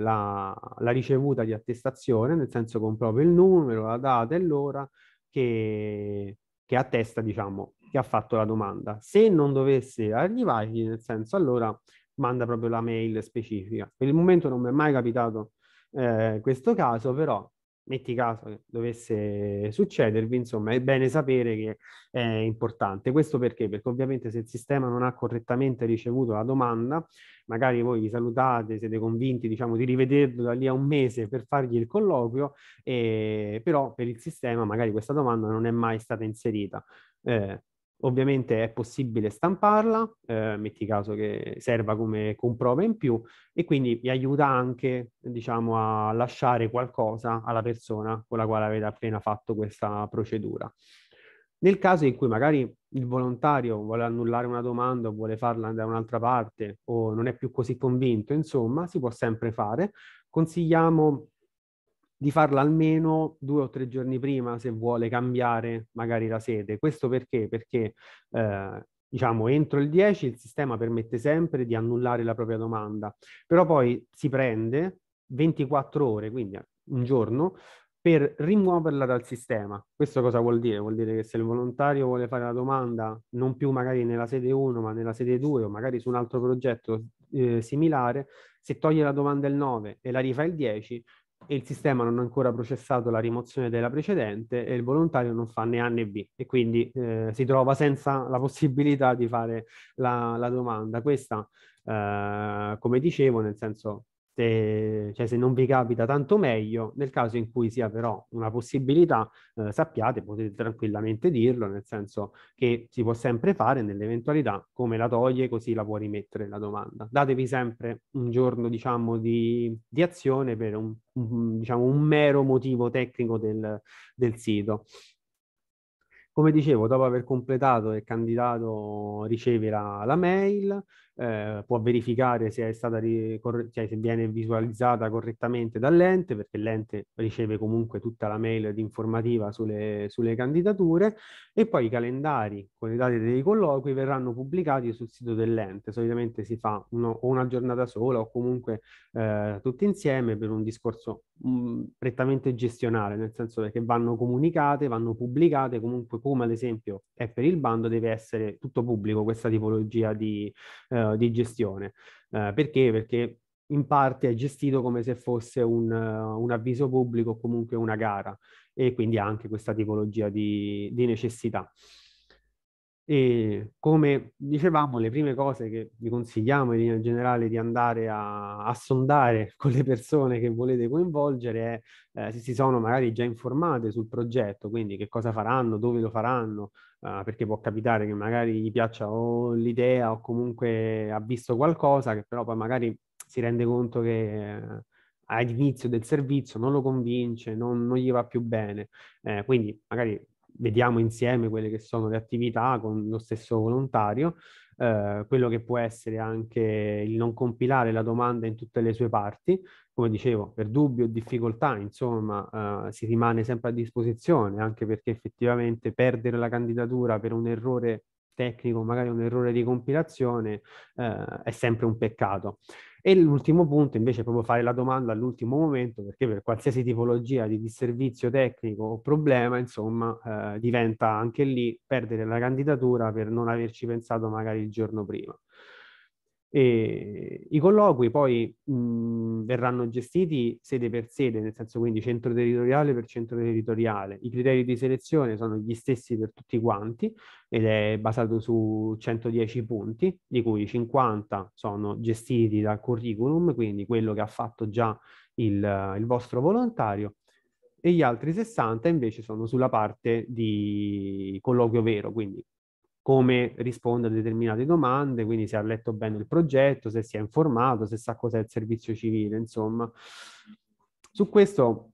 la, la, ricevuta di attestazione, nel senso con proprio il numero, la data e l'ora che, che attesta, diciamo, che ha fatto la domanda. Se non dovesse arrivargli, nel senso, allora manda proprio la mail specifica. Per il momento non mi è mai capitato eh, questo caso, però metti caso che dovesse succedervi, insomma, è bene sapere che è importante. Questo perché? Perché ovviamente se il sistema non ha correttamente ricevuto la domanda, magari voi vi salutate, siete convinti diciamo, di rivederlo da lì a un mese per fargli il colloquio, e, eh, però per il sistema magari questa domanda non è mai stata inserita. Eh, Ovviamente è possibile stamparla, eh, metti caso che serva come comprova in più e quindi vi aiuta anche diciamo, a lasciare qualcosa alla persona con la quale avete appena fatto questa procedura. Nel caso in cui magari il volontario vuole annullare una domanda o vuole farla da un'altra parte o non è più così convinto, insomma, si può sempre fare. Consigliamo di farla almeno due o tre giorni prima se vuole cambiare magari la sede. Questo perché? Perché eh, diciamo entro il 10 il sistema permette sempre di annullare la propria domanda, però poi si prende 24 ore, quindi un giorno, per rimuoverla dal sistema. Questo cosa vuol dire? Vuol dire che se il volontario vuole fare la domanda non più magari nella sede 1 ma nella sede 2 o magari su un altro progetto eh, similare, se toglie la domanda il 9 e la rifà il 10, e il sistema non ha ancora processato la rimozione della precedente e il volontario non fa né A né B e quindi eh, si trova senza la possibilità di fare la, la domanda. Questa, eh, come dicevo, nel senso se, cioè, se non vi capita tanto meglio, nel caso in cui sia però una possibilità, eh, sappiate, potete tranquillamente dirlo, nel senso che si può sempre fare nell'eventualità come la toglie, così la può rimettere la domanda. Datevi sempre un giorno, diciamo, di, di azione per un, un, diciamo, un, mero motivo tecnico del, del sito. Come dicevo, dopo aver completato il candidato riceve la, la mail, eh, può verificare se, ricor- cioè se, viene visualizzata correttamente dall'ente, perché l'ente riceve comunque tutta la mail di informativa sulle, sulle candidature, e poi i calendari con le date dei colloqui verranno pubblicati sul sito dell'ente. Solitamente si fa uno, o una giornata sola o comunque eh, tutti insieme per un discorso mh, mm, prettamente gestionale, nel senso che vanno comunicate, vanno pubblicate, comunque come ad esempio è per il bando deve essere tutto pubblico questa tipologia di eh, di gestione. Eh, perché? Perché in parte è gestito come se fosse un, un, avviso pubblico o comunque una gara e quindi ha anche questa tipologia di, di necessità. E come dicevamo, le prime cose che vi consigliamo in linea generale di andare a, a sondare con le persone che volete coinvolgere è eh, se si sono magari già informate sul progetto, quindi che cosa faranno, dove lo faranno, Ah, perché può capitare che magari gli piaccia o l'idea o comunque ha visto qualcosa che però poi magari si rende conto che eh, all'inizio del servizio non lo convince, non, non gli va più bene. Eh, quindi magari vediamo insieme quelle che sono le attività con lo stesso volontario, eh, quello che può essere anche il non compilare la domanda in tutte le sue parti, come dicevo, per dubbi o difficoltà, insomma, eh, si rimane sempre a disposizione, anche perché effettivamente perdere la candidatura per un errore tecnico, magari un errore di compilazione, eh, è sempre un peccato. E l'ultimo punto invece è proprio fare la domanda all'ultimo momento, perché per qualsiasi tipologia di disservizio tecnico o problema, insomma, eh, diventa anche lì perdere la candidatura per non averci pensato magari il giorno prima. E I colloqui poi mh, mhmm, verranno gestiti sede per sede, nel senso quindi centro territoriale per centro territoriale. I criteri di selezione sono gli stessi per tutti quanti ed è basato su 110 punti, di cui 50 sono gestiti dal curriculum, quindi quello che ha fatto già il, il vostro volontario, e gli altri 60 invece sono sulla parte di colloquio vero, quindi come risponde a determinate domande, quindi se ha letto bene il progetto, se si è informato, se sa cos'è il servizio civile, insomma. Su questo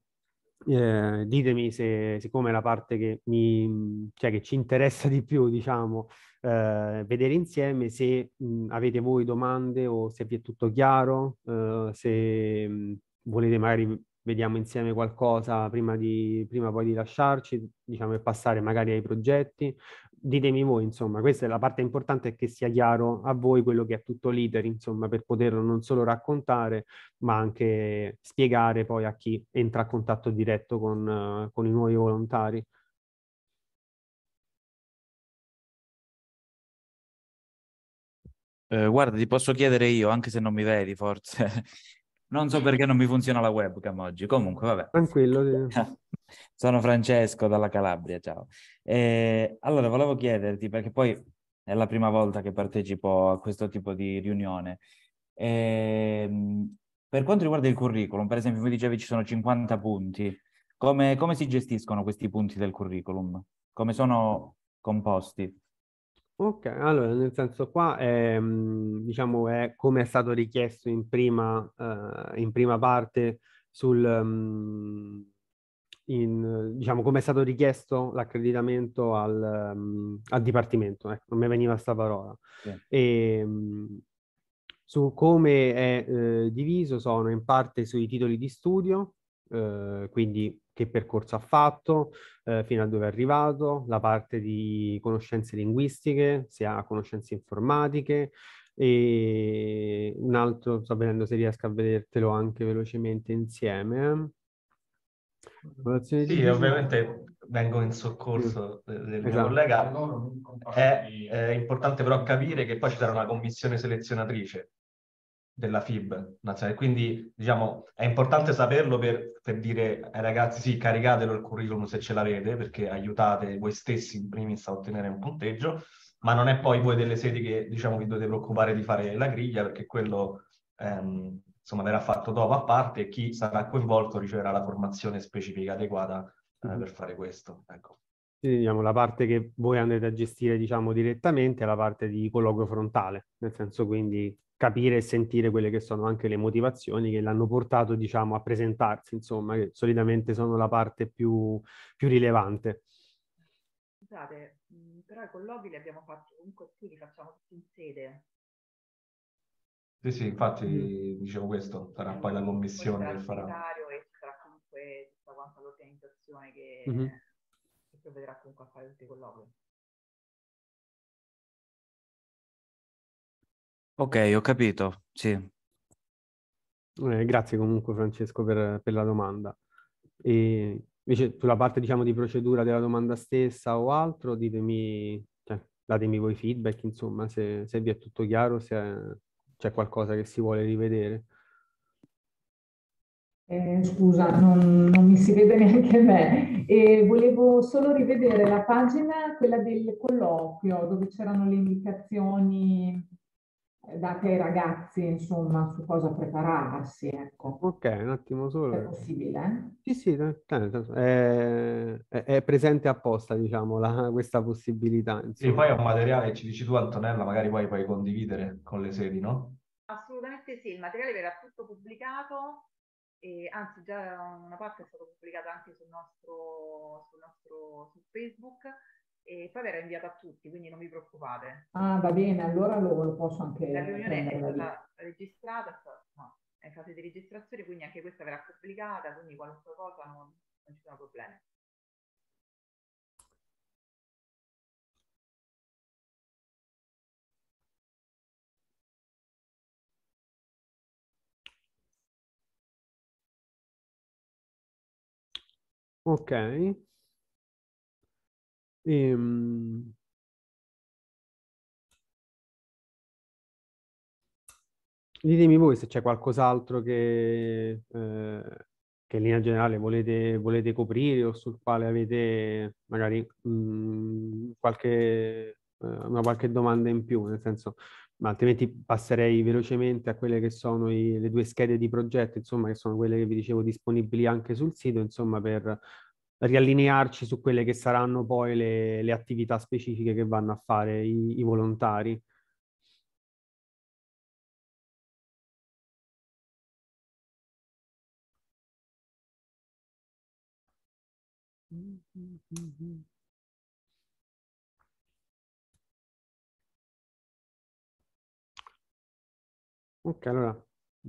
eh, ditemi se, siccome è la parte che, mi, cioè che ci interessa di più, diciamo, eh, vedere insieme se mh, avete voi domande o se vi è tutto chiaro, eh, se mh, volete magari vediamo insieme qualcosa prima, di, prima poi di lasciarci, diciamo, e passare magari ai progetti. Ditemi voi, insomma, questa è la parte importante, è che sia chiaro a voi quello che è tutto l'iter, insomma, per poterlo non solo raccontare, ma anche spiegare poi a chi entra a contatto diretto con, con i nuovi volontari. Eh, guarda, ti posso chiedere io, anche se non mi vedi forse, non so perché non mi funziona la webcam oggi. Comunque, vabbè. Tranquillo. Sono Francesco dalla Calabria, ciao. E, eh, allora, volevo chiederti, perché poi è la prima volta che partecipo a questo tipo di riunione. E, ehm, per quanto riguarda il curriculum, per esempio, mi dicevi ci sono 50 punti. Come, come si gestiscono questi punti del curriculum? Come sono composti? Ok, allora nel senso qua è, mhmm, diciamo, è come è stato richiesto in prima, eh, in prima parte sul, mh, mhmm, in, diciamo, come è stato richiesto l'accreditamento al, um, al dipartimento, ecco, non mi veniva sta parola. Yeah. E, mh, su come è eh, diviso sono in parte sui titoli di studio, eh, quindi che percorso ha fatto, eh, fino a dove è arrivato, la parte di conoscenze linguistiche, se ha conoscenze informatiche, e un altro, sto vedendo se riesco a vedertelo anche velocemente insieme. Eh. Sì, di... ovviamente vengo in soccorso sì. del mio esatto. collega. È, è eh, importante però capire che poi ci sarà una commissione selezionatrice della FIB nazionale. Quindi diciamo è importante saperlo per, per dire ai ragazzi sì, caricatelo il curriculum se ce l'avete perché aiutate voi stessi in primis a ottenere un punteggio, ma non è poi voi delle sedi che diciamo vi dovete preoccupare di fare la griglia perché quello ehm, insomma verrà fatto dopo a parte e chi sarà coinvolto riceverà la formazione specifica adeguata eh, mm-hmm. per fare questo. Ecco. Diciamo, la parte che voi andrete a gestire diciamo, direttamente è la parte di colloquio frontale, nel senso quindi capire e sentire quelle che sono anche le motivazioni che l'hanno portato, diciamo, a presentarsi, insomma, che solitamente sono la parte più, più rilevante. Scusate, mm, però i colloqui li abbiamo fatti comunque qui, li facciamo tutti in sede. Sì, sì, infatti mm. dicevo questo, sarà eh, poi la commissione che farà. Il E sarà comunque tutta quanta l'organizzazione che, mm-hmm. che provvederà comunque a fare tutti i colloqui. Ok, ho capito, sì. Eh, grazie comunque Francesco per, per la domanda. E invece sulla parte diciamo di procedura della domanda stessa o altro, ditemi, cioè, datemi voi feedback, insomma, se, se vi è tutto chiaro, se c'è qualcosa che si vuole rivedere. Eh, scusa, non, non, mi si vede neanche me. E volevo solo rivedere la pagina, quella del colloquio, dove c'erano le indicazioni eh, date ai ragazzi, insomma, su cosa prepararsi, ecco. Ok, un attimo solo. È possibile? Sì, sì, eh, è, è presente apposta, diciamo, la, questa possibilità. Insomma. Sì, poi è un materiale, ci dici tu Antonella, magari poi puoi condividere con le sedi, no? Assolutamente sì, il materiale verrà tutto pubblicato, e, anzi già una parte è stata pubblicata anche sul nostro, sul nostro su Facebook, e poi verrà inviato a tutti, quindi non vi preoccupate. Ah, va bene, allora lo, lo posso anche... La riunione è stata lì. registrata, no, è in fase di registrazione, quindi anche questa verrà pubblicata, quindi qualunque cosa non, non ci sono problemi. Ok. Ehm... Ditemi voi se c'è qualcos'altro che, eh, che in linea generale volete, volete, coprire o sul quale avete magari mh, mm, qualche, eh, qualche, domanda in più, nel senso, ma altrimenti passerei velocemente a quelle che sono i, le due schede di progetto, insomma, che sono quelle che vi dicevo disponibili anche sul sito, insomma, per riallinearci su quelle che saranno poi le, le attività specifiche che vanno a fare i, i volontari. Ok, allora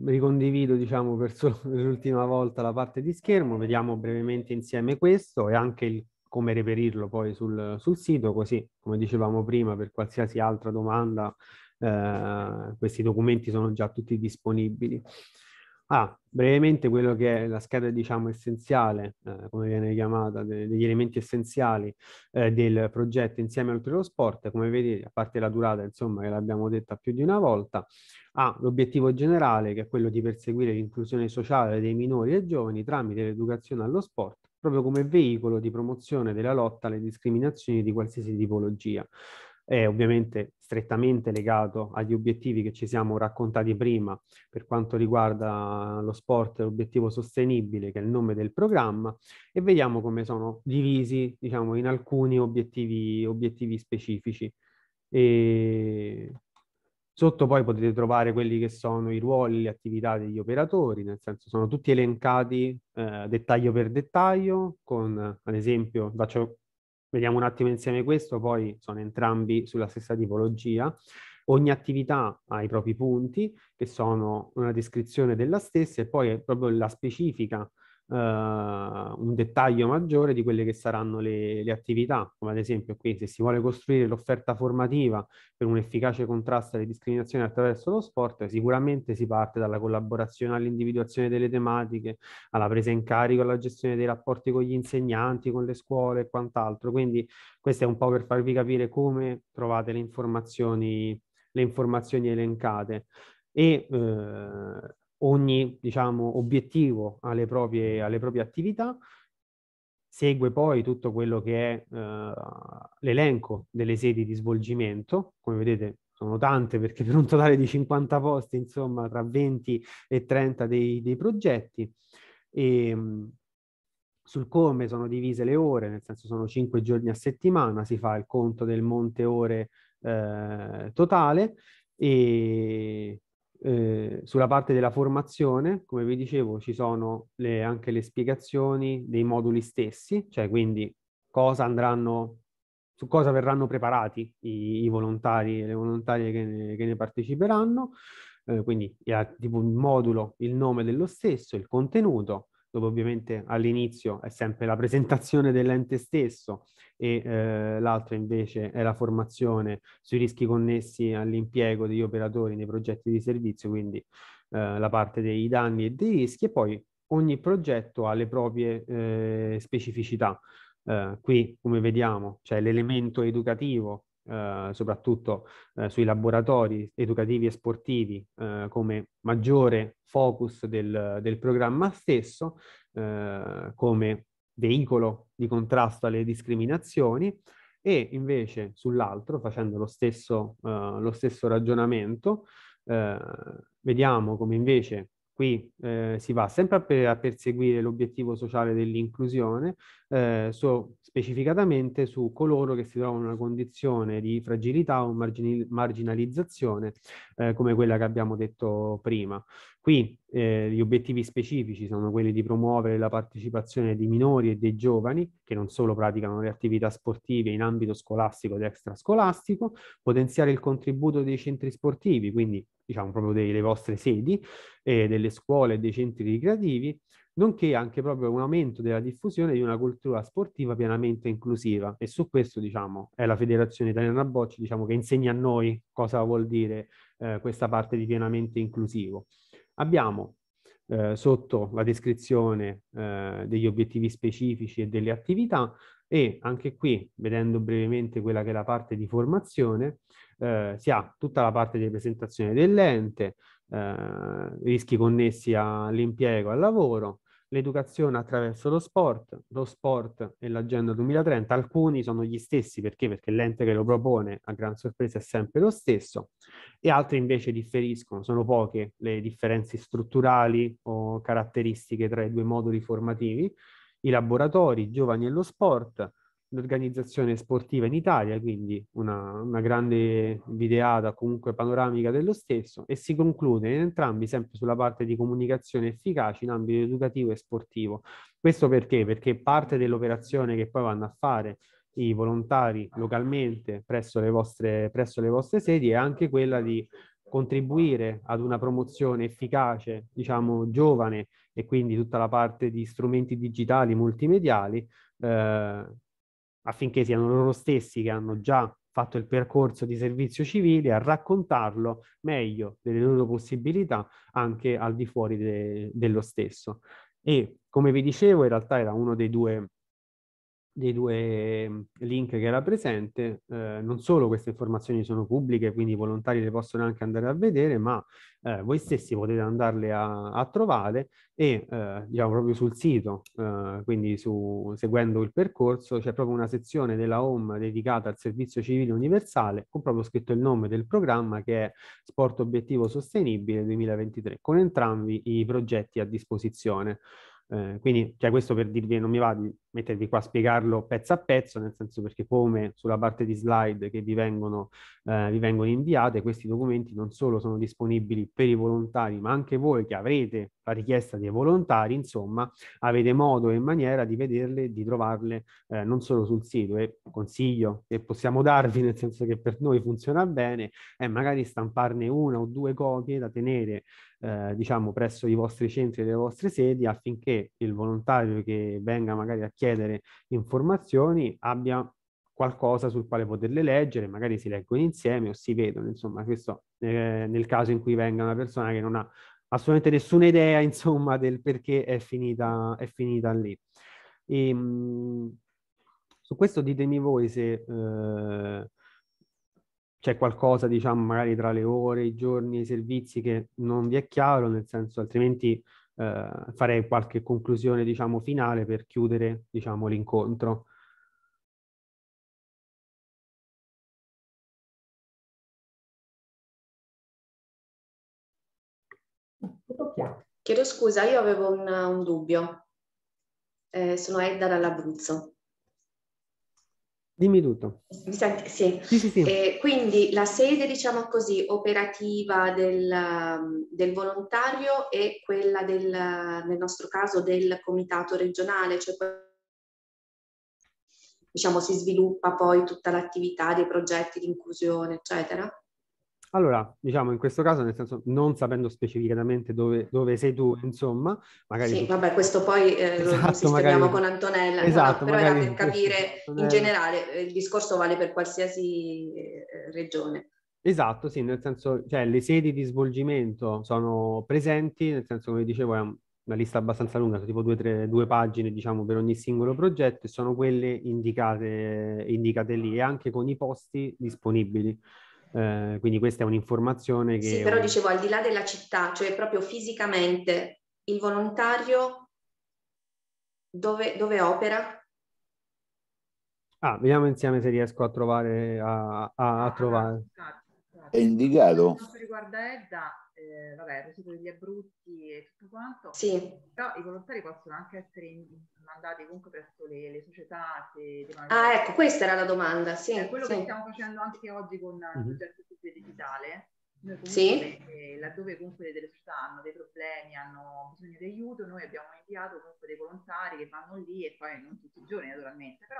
ricondivido diciamo per, so- per l'ultima volta la parte di schermo, vediamo brevemente insieme questo e anche il, come reperirlo poi sul, sul sito, così come dicevamo prima per qualsiasi altra domanda eh, questi documenti sono già tutti disponibili. Ah, brevemente quello che è la scheda, diciamo, essenziale, eh, come viene chiamata, de degli elementi essenziali eh, del progetto Insieme al Tiro Sport, come vedete, a parte la durata, insomma, che l'abbiamo detta più di una volta, ha l'obiettivo generale che è quello di perseguire l'inclusione sociale dei minori e giovani tramite l'educazione allo sport, proprio come veicolo di promozione della lotta alle discriminazioni di qualsiasi tipologia. Eh, ovviamente strettamente legato agli obiettivi che ci siamo raccontati prima per quanto riguarda lo sport e l'obiettivo sostenibile, che è il nome del programma, e vediamo come sono divisi diciamo, in alcuni obiettivi, obiettivi specifici. E sotto poi potete trovare quelli che sono i ruoli, le attività degli operatori, nel senso sono tutti elencati eh, dettaglio per dettaglio, con ad esempio, faccio Vediamo un attimo insieme questo, poi sono entrambi sulla stessa tipologia. Ogni attività ha i propri punti, che sono una descrizione della stessa e poi è proprio la specifica eh, un dettaglio maggiore di quelle che saranno le, le attività, come ad esempio qui se si vuole costruire l'offerta formativa per un efficace contrasto alle discriminazioni attraverso lo sport, sicuramente si parte dalla collaborazione all'individuazione delle tematiche, alla presa in carico, alla gestione dei rapporti con gli insegnanti, con le scuole e quant'altro. Quindi questo è un po' per farvi capire come trovate le informazioni, le informazioni elencate. E eh, ogni diciamo, obiettivo alle proprie, alle proprie attività, segue poi tutto quello che è eh, l'elenco delle sedi di svolgimento, come vedete sono tante perché per un totale di 50 posti, insomma, tra 20 e 30 dei, dei progetti, e, ehm, sul come sono divise le ore, nel senso sono 5 giorni a settimana, si fa il conto del monte ore eh, totale e eh, sulla parte della formazione, come vi dicevo, ci sono le, anche le spiegazioni dei moduli stessi, cioè quindi cosa andranno, su cosa verranno preparati i, i volontari e le volontarie che ne, che ne parteciperanno, eh, quindi eh, il modulo, il nome dello stesso, il contenuto, dove ovviamente all'inizio è sempre la presentazione dell'ente stesso e eh, l'altra invece è la formazione sui rischi connessi all'impiego degli operatori nei progetti di servizio, quindi eh, la parte dei danni e dei rischi e poi ogni progetto ha le proprie eh, specificità. Eh, qui, come vediamo, c'è l'elemento educativo eh, soprattutto eh, sui laboratori educativi e sportivi eh, come maggiore focus del, del programma stesso, eh, come veicolo di contrasto alle discriminazioni e invece sull'altro, facendo lo stesso, eh, lo stesso ragionamento, vediamo come invece Qui eh, si va sempre a, per, a perseguire l'obiettivo sociale dell'inclusione, eh, so, specificatamente su coloro che si trovano in una condizione di fragilità o margin marginalizzazione, eh, come quella che abbiamo detto prima. Qui eh, gli obiettivi specifici sono quelli di promuovere la partecipazione dei minori e dei giovani che non solo praticano le attività sportive in ambito scolastico ed extrascolastico, potenziare il contributo dei centri sportivi, quindi diciamo proprio delle vostre sedi, eh, delle scuole e dei centri ricreativi, nonché anche proprio un aumento della diffusione di una cultura sportiva pienamente inclusiva e su questo diciamo è la Federazione Italiana Bocci diciamo, che insegna a noi cosa vuol dire eh, questa parte di pienamente inclusivo. Abbiamo eh, sotto la descrizione eh, degli obiettivi specifici e delle attività e anche qui, vedendo brevemente quella che è la parte di formazione, eh, si ha tutta la parte di presentazione dell'ente, eh, rischi connessi all'impiego, al lavoro, l'educazione attraverso lo sport, lo sport e l'agenda 2030, alcuni sono gli stessi perché? perché l'ente che lo propone a gran sorpresa è sempre lo stesso e altri invece differiscono, sono poche le differenze strutturali o caratteristiche tra i due moduli formativi, i laboratori, i giovani e lo sport, l'organizzazione sportiva in Italia, quindi una, una, grande videata comunque panoramica dello stesso e si conclude in entrambi sempre sulla parte di comunicazione efficace in ambito educativo e sportivo. Questo perché? Perché parte dell'operazione che poi vanno a fare i volontari localmente presso le vostre, presso le vostre sedi è anche quella di contribuire ad una promozione efficace, diciamo, giovane e quindi tutta la parte di strumenti digitali multimediali eh, affinché siano loro stessi che hanno già fatto il percorso di servizio civile a raccontarlo meglio delle loro possibilità anche al di fuori de dello stesso. E come vi dicevo in realtà era uno dei due dei due mm, link che era presente, eh, non solo queste informazioni sono pubbliche, quindi i volontari le possono anche andare a vedere, ma eh, voi stessi potete andarle a, a trovare e eh, diciamo proprio sul sito, eh, quindi su, seguendo il percorso, c'è proprio una sezione della home dedicata al servizio civile universale con proprio scritto il nome del programma che è Sport Obiettivo Sostenibile 2023, con entrambi i progetti a disposizione. Eh, quindi cioè questo per dirvi, non mi va di mettervi qua a spiegarlo pezzo a pezzo, nel senso perché come sulla parte di slide che vi vengono, eh, vi vengono inviate, questi documenti non solo sono disponibili per i volontari, ma anche voi che avrete la richiesta dei volontari, insomma, avete modo e maniera di vederle, di trovarle eh, non solo sul sito e consiglio che possiamo darvi, nel senso che per noi funziona bene, è magari stamparne una o due copie da tenere eh, diciamo presso i vostri centri e le vostre sedi affinché il volontario che venga magari a chiedere chiedere informazioni abbia qualcosa sul quale poterle leggere, magari si leggono insieme o si vedono, insomma, questo eh, nel caso in cui venga una persona che non ha assolutamente nessuna idea, insomma, del perché è finita, è finita lì. E, ehm, mh, su questo ditemi voi se eh, c'è qualcosa, diciamo, magari tra le ore, i giorni, i servizi che non vi è chiaro, nel senso altrimenti eh, farei qualche conclusione diciamo, finale per chiudere diciamo, l'incontro. Chiedo scusa, io avevo un, un dubbio. Eh, sono Edda dall'Abruzzo. Dimmi tutto. Senti, sì. Sì, sì, eh, quindi la sede, diciamo così, operativa del, um, del volontario è quella del, nel nostro caso, del comitato regionale, cioè diciamo si sviluppa poi tutta l'attività dei progetti di inclusione, eccetera. Allora, diciamo in questo caso, nel senso non sapendo specificatamente dove, dove sei tu, insomma, magari... Sì, tu... vabbè, questo poi eh, esatto, lo magari... con Antonella, esatto, no, no, però era per capire in generale, eh, il discorso vale per qualsiasi eh, regione. Esatto, sì, nel senso, cioè le sedi di svolgimento sono presenti, nel senso, come dicevo, è una lista abbastanza lunga, tipo due, tre, due pagine, diciamo, per ogni singolo progetto e sono quelle indicate, indicate lì e anche con i posti disponibili. Eh, quindi questa è un'informazione che... Sì, però dicevo, al di là della città, cioè proprio fisicamente, il volontario dove, dove opera? Ah, vediamo insieme se riesco a trovare... A, a, a ah, trovare. È indicato. Per quanto riguarda Edda, eh, vabbè, il residuo degli abruzzi e tutto quanto, sì. però i volontari possono anche essere mandati comunque presso le, le società che devono... Ah, ecco, questa era la domanda, sì. È cioè, quello sì. che stiamo facendo anche oggi con il mhm. progetto hmm digitale. Noi sì. Eh, laddove comunque delle società hanno dei problemi, hanno bisogno di aiuto, noi abbiamo inviato comunque dei volontari che vanno lì e poi non tutti i giorni naturalmente, però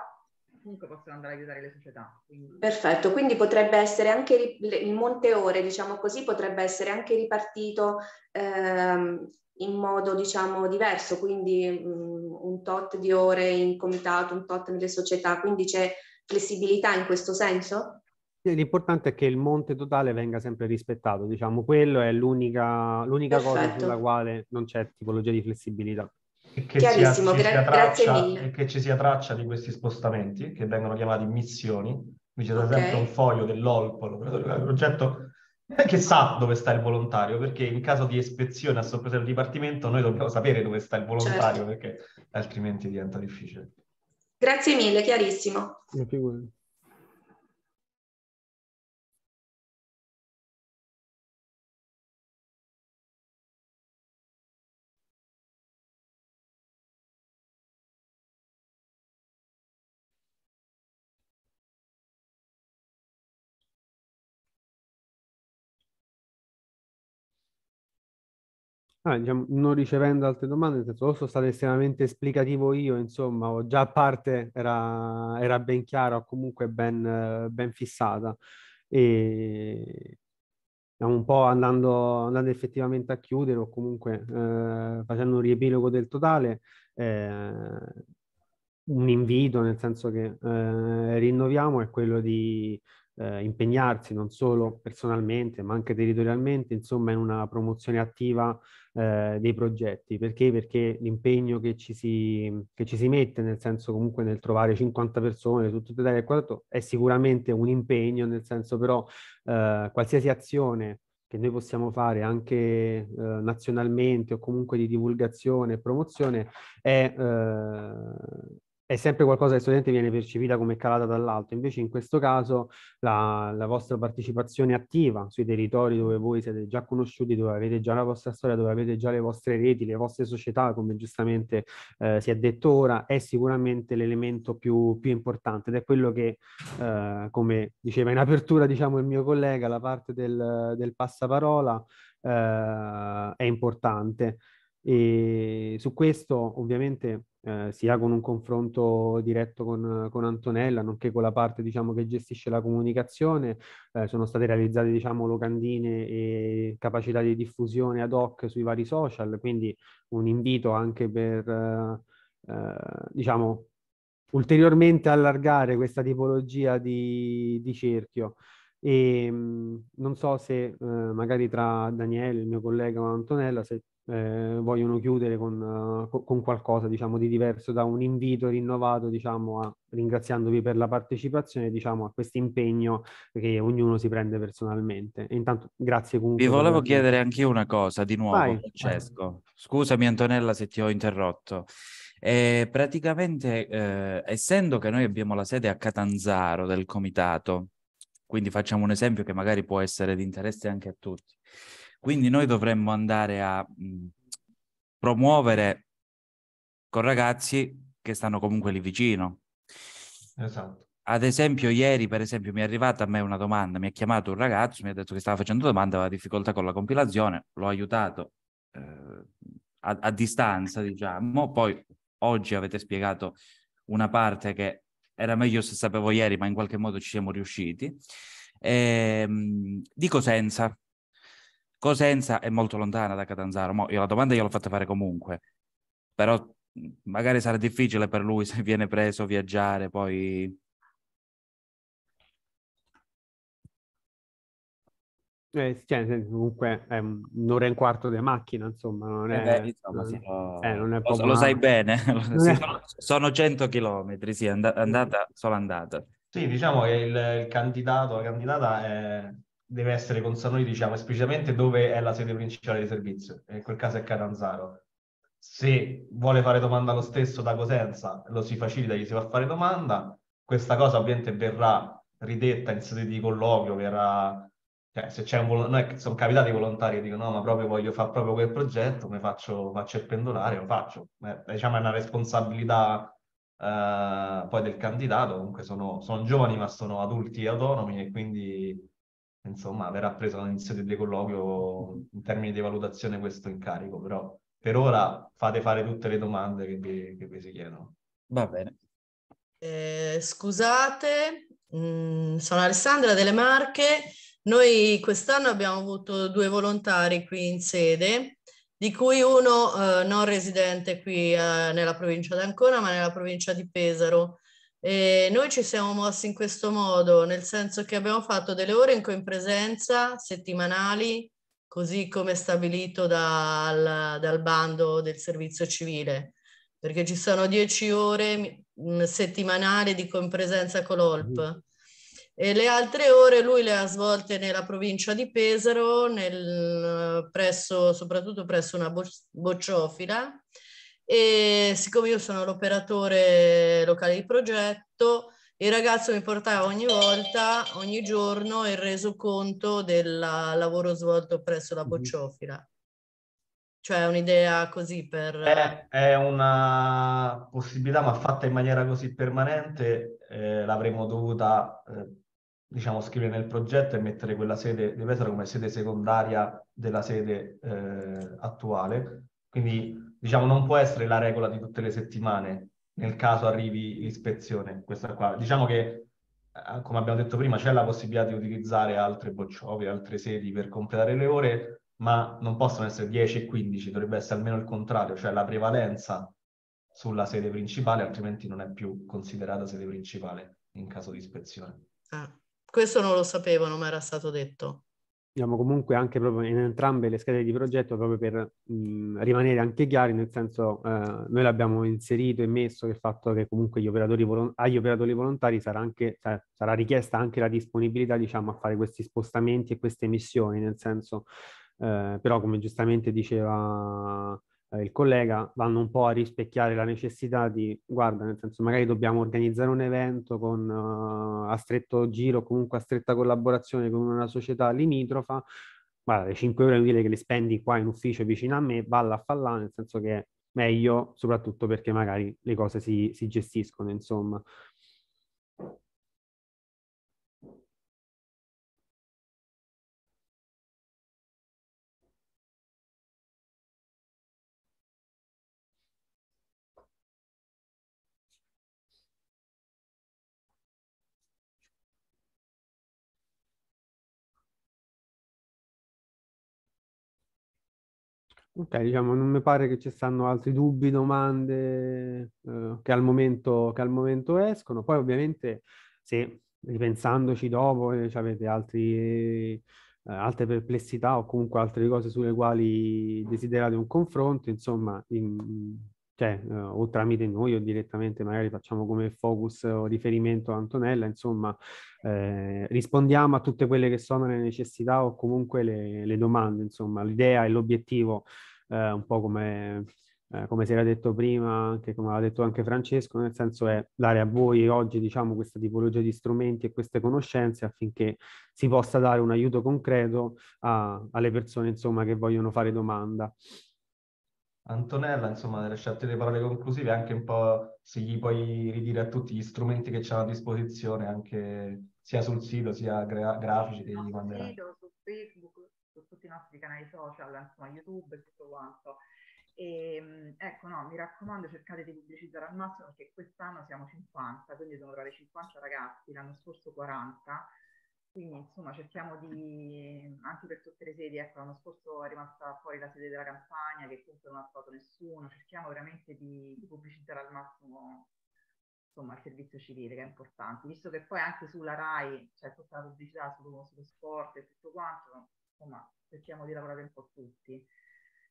comunque possono andare a aiutare le società. Quindi... Perfetto, quindi potrebbe essere anche il monte ore, diciamo così, potrebbe essere anche ripartito ehm, in modo diciamo diverso, quindi mh, mm, un tot di ore in comitato, un tot nelle società, quindi c'è flessibilità in questo senso? L'importante è che il monte totale venga sempre rispettato, diciamo, quello è l'unica, l'unica cosa sulla quale non c'è tipologia di flessibilità. E che, sia, gra- sia traccia, e che ci sia traccia di questi spostamenti, che vengono chiamati missioni. Qui c'è okay. ad un foglio dell'OLPO, l'operatore progetto, che sa dove sta il volontario, perché in caso di ispezione a sorpresa del dipartimento noi dobbiamo sapere dove sta il volontario, certo. perché altrimenti diventa difficile. Grazie mille, chiarissimo. Ah, diciamo, non ricevendo altre domande, nel senso, sono stato estremamente esplicativo io, insomma, ho già parte era, era ben chiara o comunque ben, ben fissata. E diciamo, un po' andando, andando, effettivamente a chiudere o comunque eh, facendo un riepilogo del totale, eh, un invito nel senso che eh, rinnoviamo è quello di eh, impegnarsi non solo personalmente ma anche territorialmente, insomma, in una promozione attiva eh, dei progetti. Perché? Perché l'impegno che ci, si, che ci si mette, nel senso comunque nel trovare 50 persone, tutto il e è sicuramente un impegno, nel senso però eh, qualsiasi azione che noi possiamo fare anche eh, nazionalmente o comunque di divulgazione e promozione è, eh, è sempre qualcosa che studente viene percepita come calata dall'alto, invece in questo caso la, la, vostra partecipazione attiva sui territori dove voi siete già conosciuti, dove avete già la vostra storia, dove avete già le vostre reti, le vostre società, come giustamente eh, si è detto ora, è sicuramente l'elemento più, più, importante ed è quello che, eh, come diceva in apertura diciamo, il mio collega, la parte del, del passaparola eh, è importante. E su questo ovviamente eh, sia con un confronto diretto con, con, Antonella, nonché con la parte diciamo, che gestisce la comunicazione. Eh, sono state realizzate diciamo, locandine e capacità di diffusione ad hoc sui vari social, quindi un invito anche per eh, eh, diciamo, ulteriormente allargare questa tipologia di, di cerchio. E ehm, mh, non so se eh, magari tra Daniele, il mio collega Antonella, se eh, vogliono chiudere con, eh, con, qualcosa diciamo, di diverso da un invito rinnovato, diciamo, a, ringraziandovi per la partecipazione diciamo, a questo impegno che ognuno si prende personalmente. E intanto grazie comunque. Vi volevo per... chiedere anche io una cosa di nuovo, Vai. Francesco. Scusami Antonella se ti ho interrotto. E eh, praticamente, eh, essendo che noi abbiamo la sede a Catanzaro del comitato, quindi facciamo un esempio che magari può essere di interesse anche a tutti. Quindi noi dovremmo andare a mh, promuovere con ragazzi che stanno comunque lì vicino. Esatto. Ad esempio, ieri, per esempio, mi è arrivata a me una domanda, mi ha chiamato un ragazzo, mi ha detto che stava facendo domanda, aveva difficoltà con la compilazione, l'ho aiutato eh, a, a distanza, diciamo. Poi oggi avete spiegato una parte che era meglio se sapevo ieri, ma in qualche modo ci siamo riusciti. E, ehm, di Cosenza, Cosenza è molto lontana da Catanzaro. Mo, io la domanda gliel'ho fatta fare comunque, però magari sarà difficile per lui se viene preso viaggiare poi. Eh, cioè, comunque è un'ora e un quarto di macchina, insomma, non eh è, eh beh, insomma, sì, lo... Eh, non è lo, lo, sai bene, sono, 100 chilometri, sì, and- andata, solo andata. Sì, diciamo che il, il candidato, la candidata è deve essere con Sanoni, diciamo esplicitamente dove è la sede principale di servizio, in quel caso è Catanzaro. Se vuole fare domanda lo stesso da Cosenza, lo si facilita, gli si fa fare domanda. Questa cosa ovviamente verrà ridetta in sede di colloquio, verrà cioè, se c'è un non è che sono capitati i volontari e dicono no, ma proprio voglio fare proprio quel progetto, mi faccio, faccio il pendolare, lo faccio. Eh, diciamo è una responsabilità eh, poi del candidato, comunque sono, sono giovani ma sono adulti e autonomi e quindi insomma, verrà preso all'inizio del colloquio in termini di valutazione questo incarico, però per ora fate fare tutte le domande che vi, che vi si chiedono. Va bene. Eh, scusate, mh, mm, sono Alessandra delle Marche. Noi quest'anno abbiamo avuto due volontari qui in sede, di cui uno eh, non residente qui eh, nella provincia d'Ancona, ma nella provincia di Pesaro. E noi ci siamo mossi in questo modo, nel senso che abbiamo fatto delle ore in copresenza settimanali, così come stabilito dal, dal bando del servizio civile, perché ci sono dieci ore mm, settimanali di copresenza con l'OLP. Mm. E le altre ore lui le ha svolte nella provincia di Pesaro, nel, presso, soprattutto presso una bocciofila, e siccome io sono l'operatore locale di progetto, il ragazzo mi portava ogni volta, ogni giorno, il resoconto del lavoro svolto presso la mhm. bocciofila. Cioè un'idea così per... È, è, una possibilità, ma fatta in maniera così permanente, eh, l'avremmo dovuta, eh, diciamo, scrivere nel progetto e mettere quella sede di Pesaro come sede secondaria della sede eh, attuale. Quindi diciamo, non può essere la regola di tutte le settimane nel caso arrivi l'ispezione, questa qua. Diciamo che, eh, come abbiamo detto prima, c'è la possibilità di utilizzare altre bocciove, altre sedi per completare le ore, ma non possono essere 10 e 15, dovrebbe essere almeno il contrario, cioè la prevalenza sulla sede principale, altrimenti non è più considerata sede principale in caso di ispezione. Ah, questo non lo sapevo, non mi era stato detto diciamo, comunque anche proprio in entrambe le schede di progetto proprio per mh, rimanere anche chiari, nel senso eh, noi l'abbiamo inserito e messo il fatto che comunque operatori volon- agli operatori volontari sarà, anche, sarà, sarà richiesta anche la disponibilità diciamo, a fare questi spostamenti e queste missioni, nel senso eh, però come giustamente diceva eh, il collega vanno un po' a rispecchiare la necessità di, guarda, nel senso magari dobbiamo organizzare un evento con, uh, a stretto giro, comunque a stretta collaborazione con una società limitrofa, guarda, le 5 euro è che le spendi qua in ufficio vicino a me, balla a fallare, nel senso che è meglio, soprattutto perché magari le cose si, si gestiscono, insomma. Ok, diciamo, non mi pare che ci stanno altri dubbi, domande eh, che, al momento, che, al momento, escono. Poi ovviamente se ripensandoci dopo eh, avete altri, eh, altre perplessità o comunque altre cose sulle quali desiderate un confronto, insomma, in, cioè, eh, o tramite noi o direttamente magari facciamo come focus o riferimento a Antonella, insomma, eh, rispondiamo a tutte quelle che sono le necessità o comunque le, le domande, insomma, l'idea e l'obiettivo, eh, un po' come, eh, come si era detto prima, anche come aveva detto anche Francesco, nel senso è dare a voi oggi, diciamo, questa tipologia di strumenti e queste conoscenze affinché si possa dare un aiuto concreto a, alle persone, insomma, che vogliono fare domanda. Antonella, insomma, delle scelte delle parole conclusive, anche un po' se gli puoi ridire a tutti gli strumenti che c'hanno a disposizione, anche sia sul sito, sia gra- grafici che gli manderai. Sul sito, su Facebook, su tutti i nostri canali social, insomma, YouTube e tutto quanto. E, ehm, ecco, no, mi raccomando, cercate di pubblicizzare al massimo perché quest'anno siamo 50, quindi sono trovare 50 ragazzi, l'anno scorso 40 quindi insomma cerchiamo di, anche per tutte le sedi, ecco l'anno scorso è rimasta fuori la sede della campagna che comunque non ha trovato nessuno, cerchiamo veramente di, di pubblicizzare al massimo insomma, il servizio civile che è importante, visto che poi anche sulla RAI c'è tutta la pubblicità sullo, sullo sport e tutto quanto, insomma cerchiamo di lavorare un po' tutti.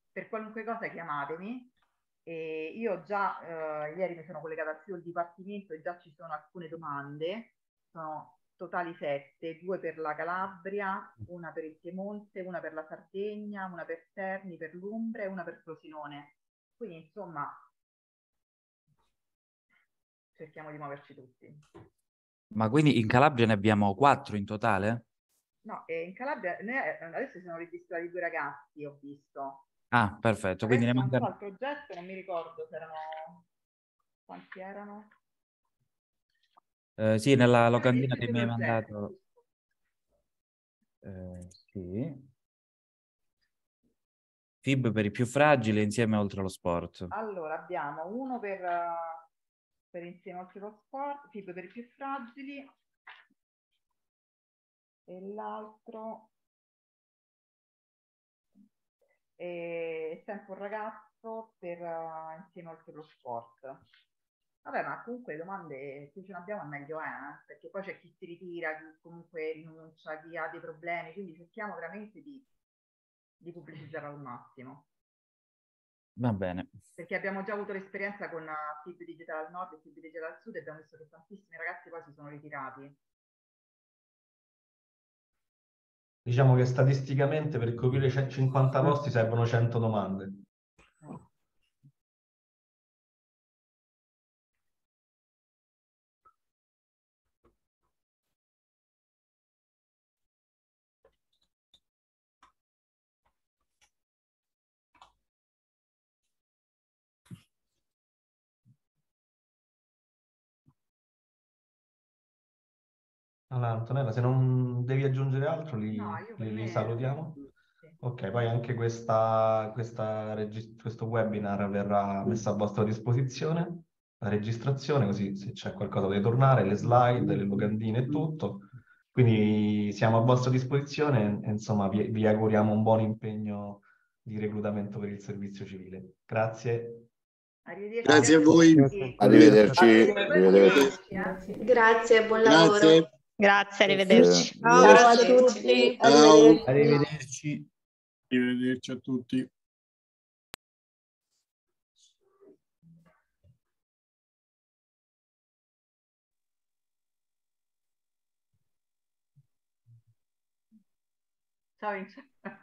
Per qualunque cosa chiamatemi, e io già eh, ieri mi sono collegata al dipartimento e già ci sono alcune domande, sono totali sette, due per la Calabria, mm. una per il Piemonte, una per la Sardegna, una per Terni, per l'Umbra e una per Frosinone. Quindi insomma cerchiamo di muoverci tutti. Ma quindi in Calabria ne abbiamo quattro in totale? No, eh, in Calabria eh, adesso sono registrati due ragazzi, ho visto. Ah, perfetto. Adesso quindi ne mancano... altro oggetto, non mi ricordo se erano... quanti erano? Eh, sì, nella locandina che mi hai mandato. Eh, sì. FIB per i più fragili insieme oltre lo sport. Allora, abbiamo uno per, per insieme oltre lo sport, FIB per i più fragili e l'altro è sempre un ragazzo per eh, insieme oltre lo sport. Vabbè, ma comunque domande più ce ne abbiamo meglio è, eh? perché poi c'è chi si ritira, chi comunque rinuncia, chi ha dei problemi, quindi cerchiamo veramente di, di pubblicizzare al massimo. Va bene. Perché abbiamo già avuto l'esperienza con eh, FIB Digital al Nord e FIB Digital al Sud e abbiamo visto che tantissimi ragazzi poi si sono ritirati. Diciamo che statisticamente per coprire 50 posti servono 100 domande. Allora, Antonella, se non devi aggiungere altro, li, no, li, li salutiamo. Ok, poi anche questa, questa questo webinar verrà messo a vostra disposizione, la registrazione, così se c'è qualcosa da tornare, le slide, le locandine e tutto. Quindi siamo a vostra disposizione e insomma vi, vi auguriamo un buon impegno di reclutamento per il servizio civile. Grazie. Grazie a voi. Arrivederci. Arrivederci. Arrivederci. Grazie, buon lavoro. Grazie. Grazie, arrivederci. Ciao, Grazie. a tutti. Ciao. Arrivederci. Arrivederci a tutti. Ciao,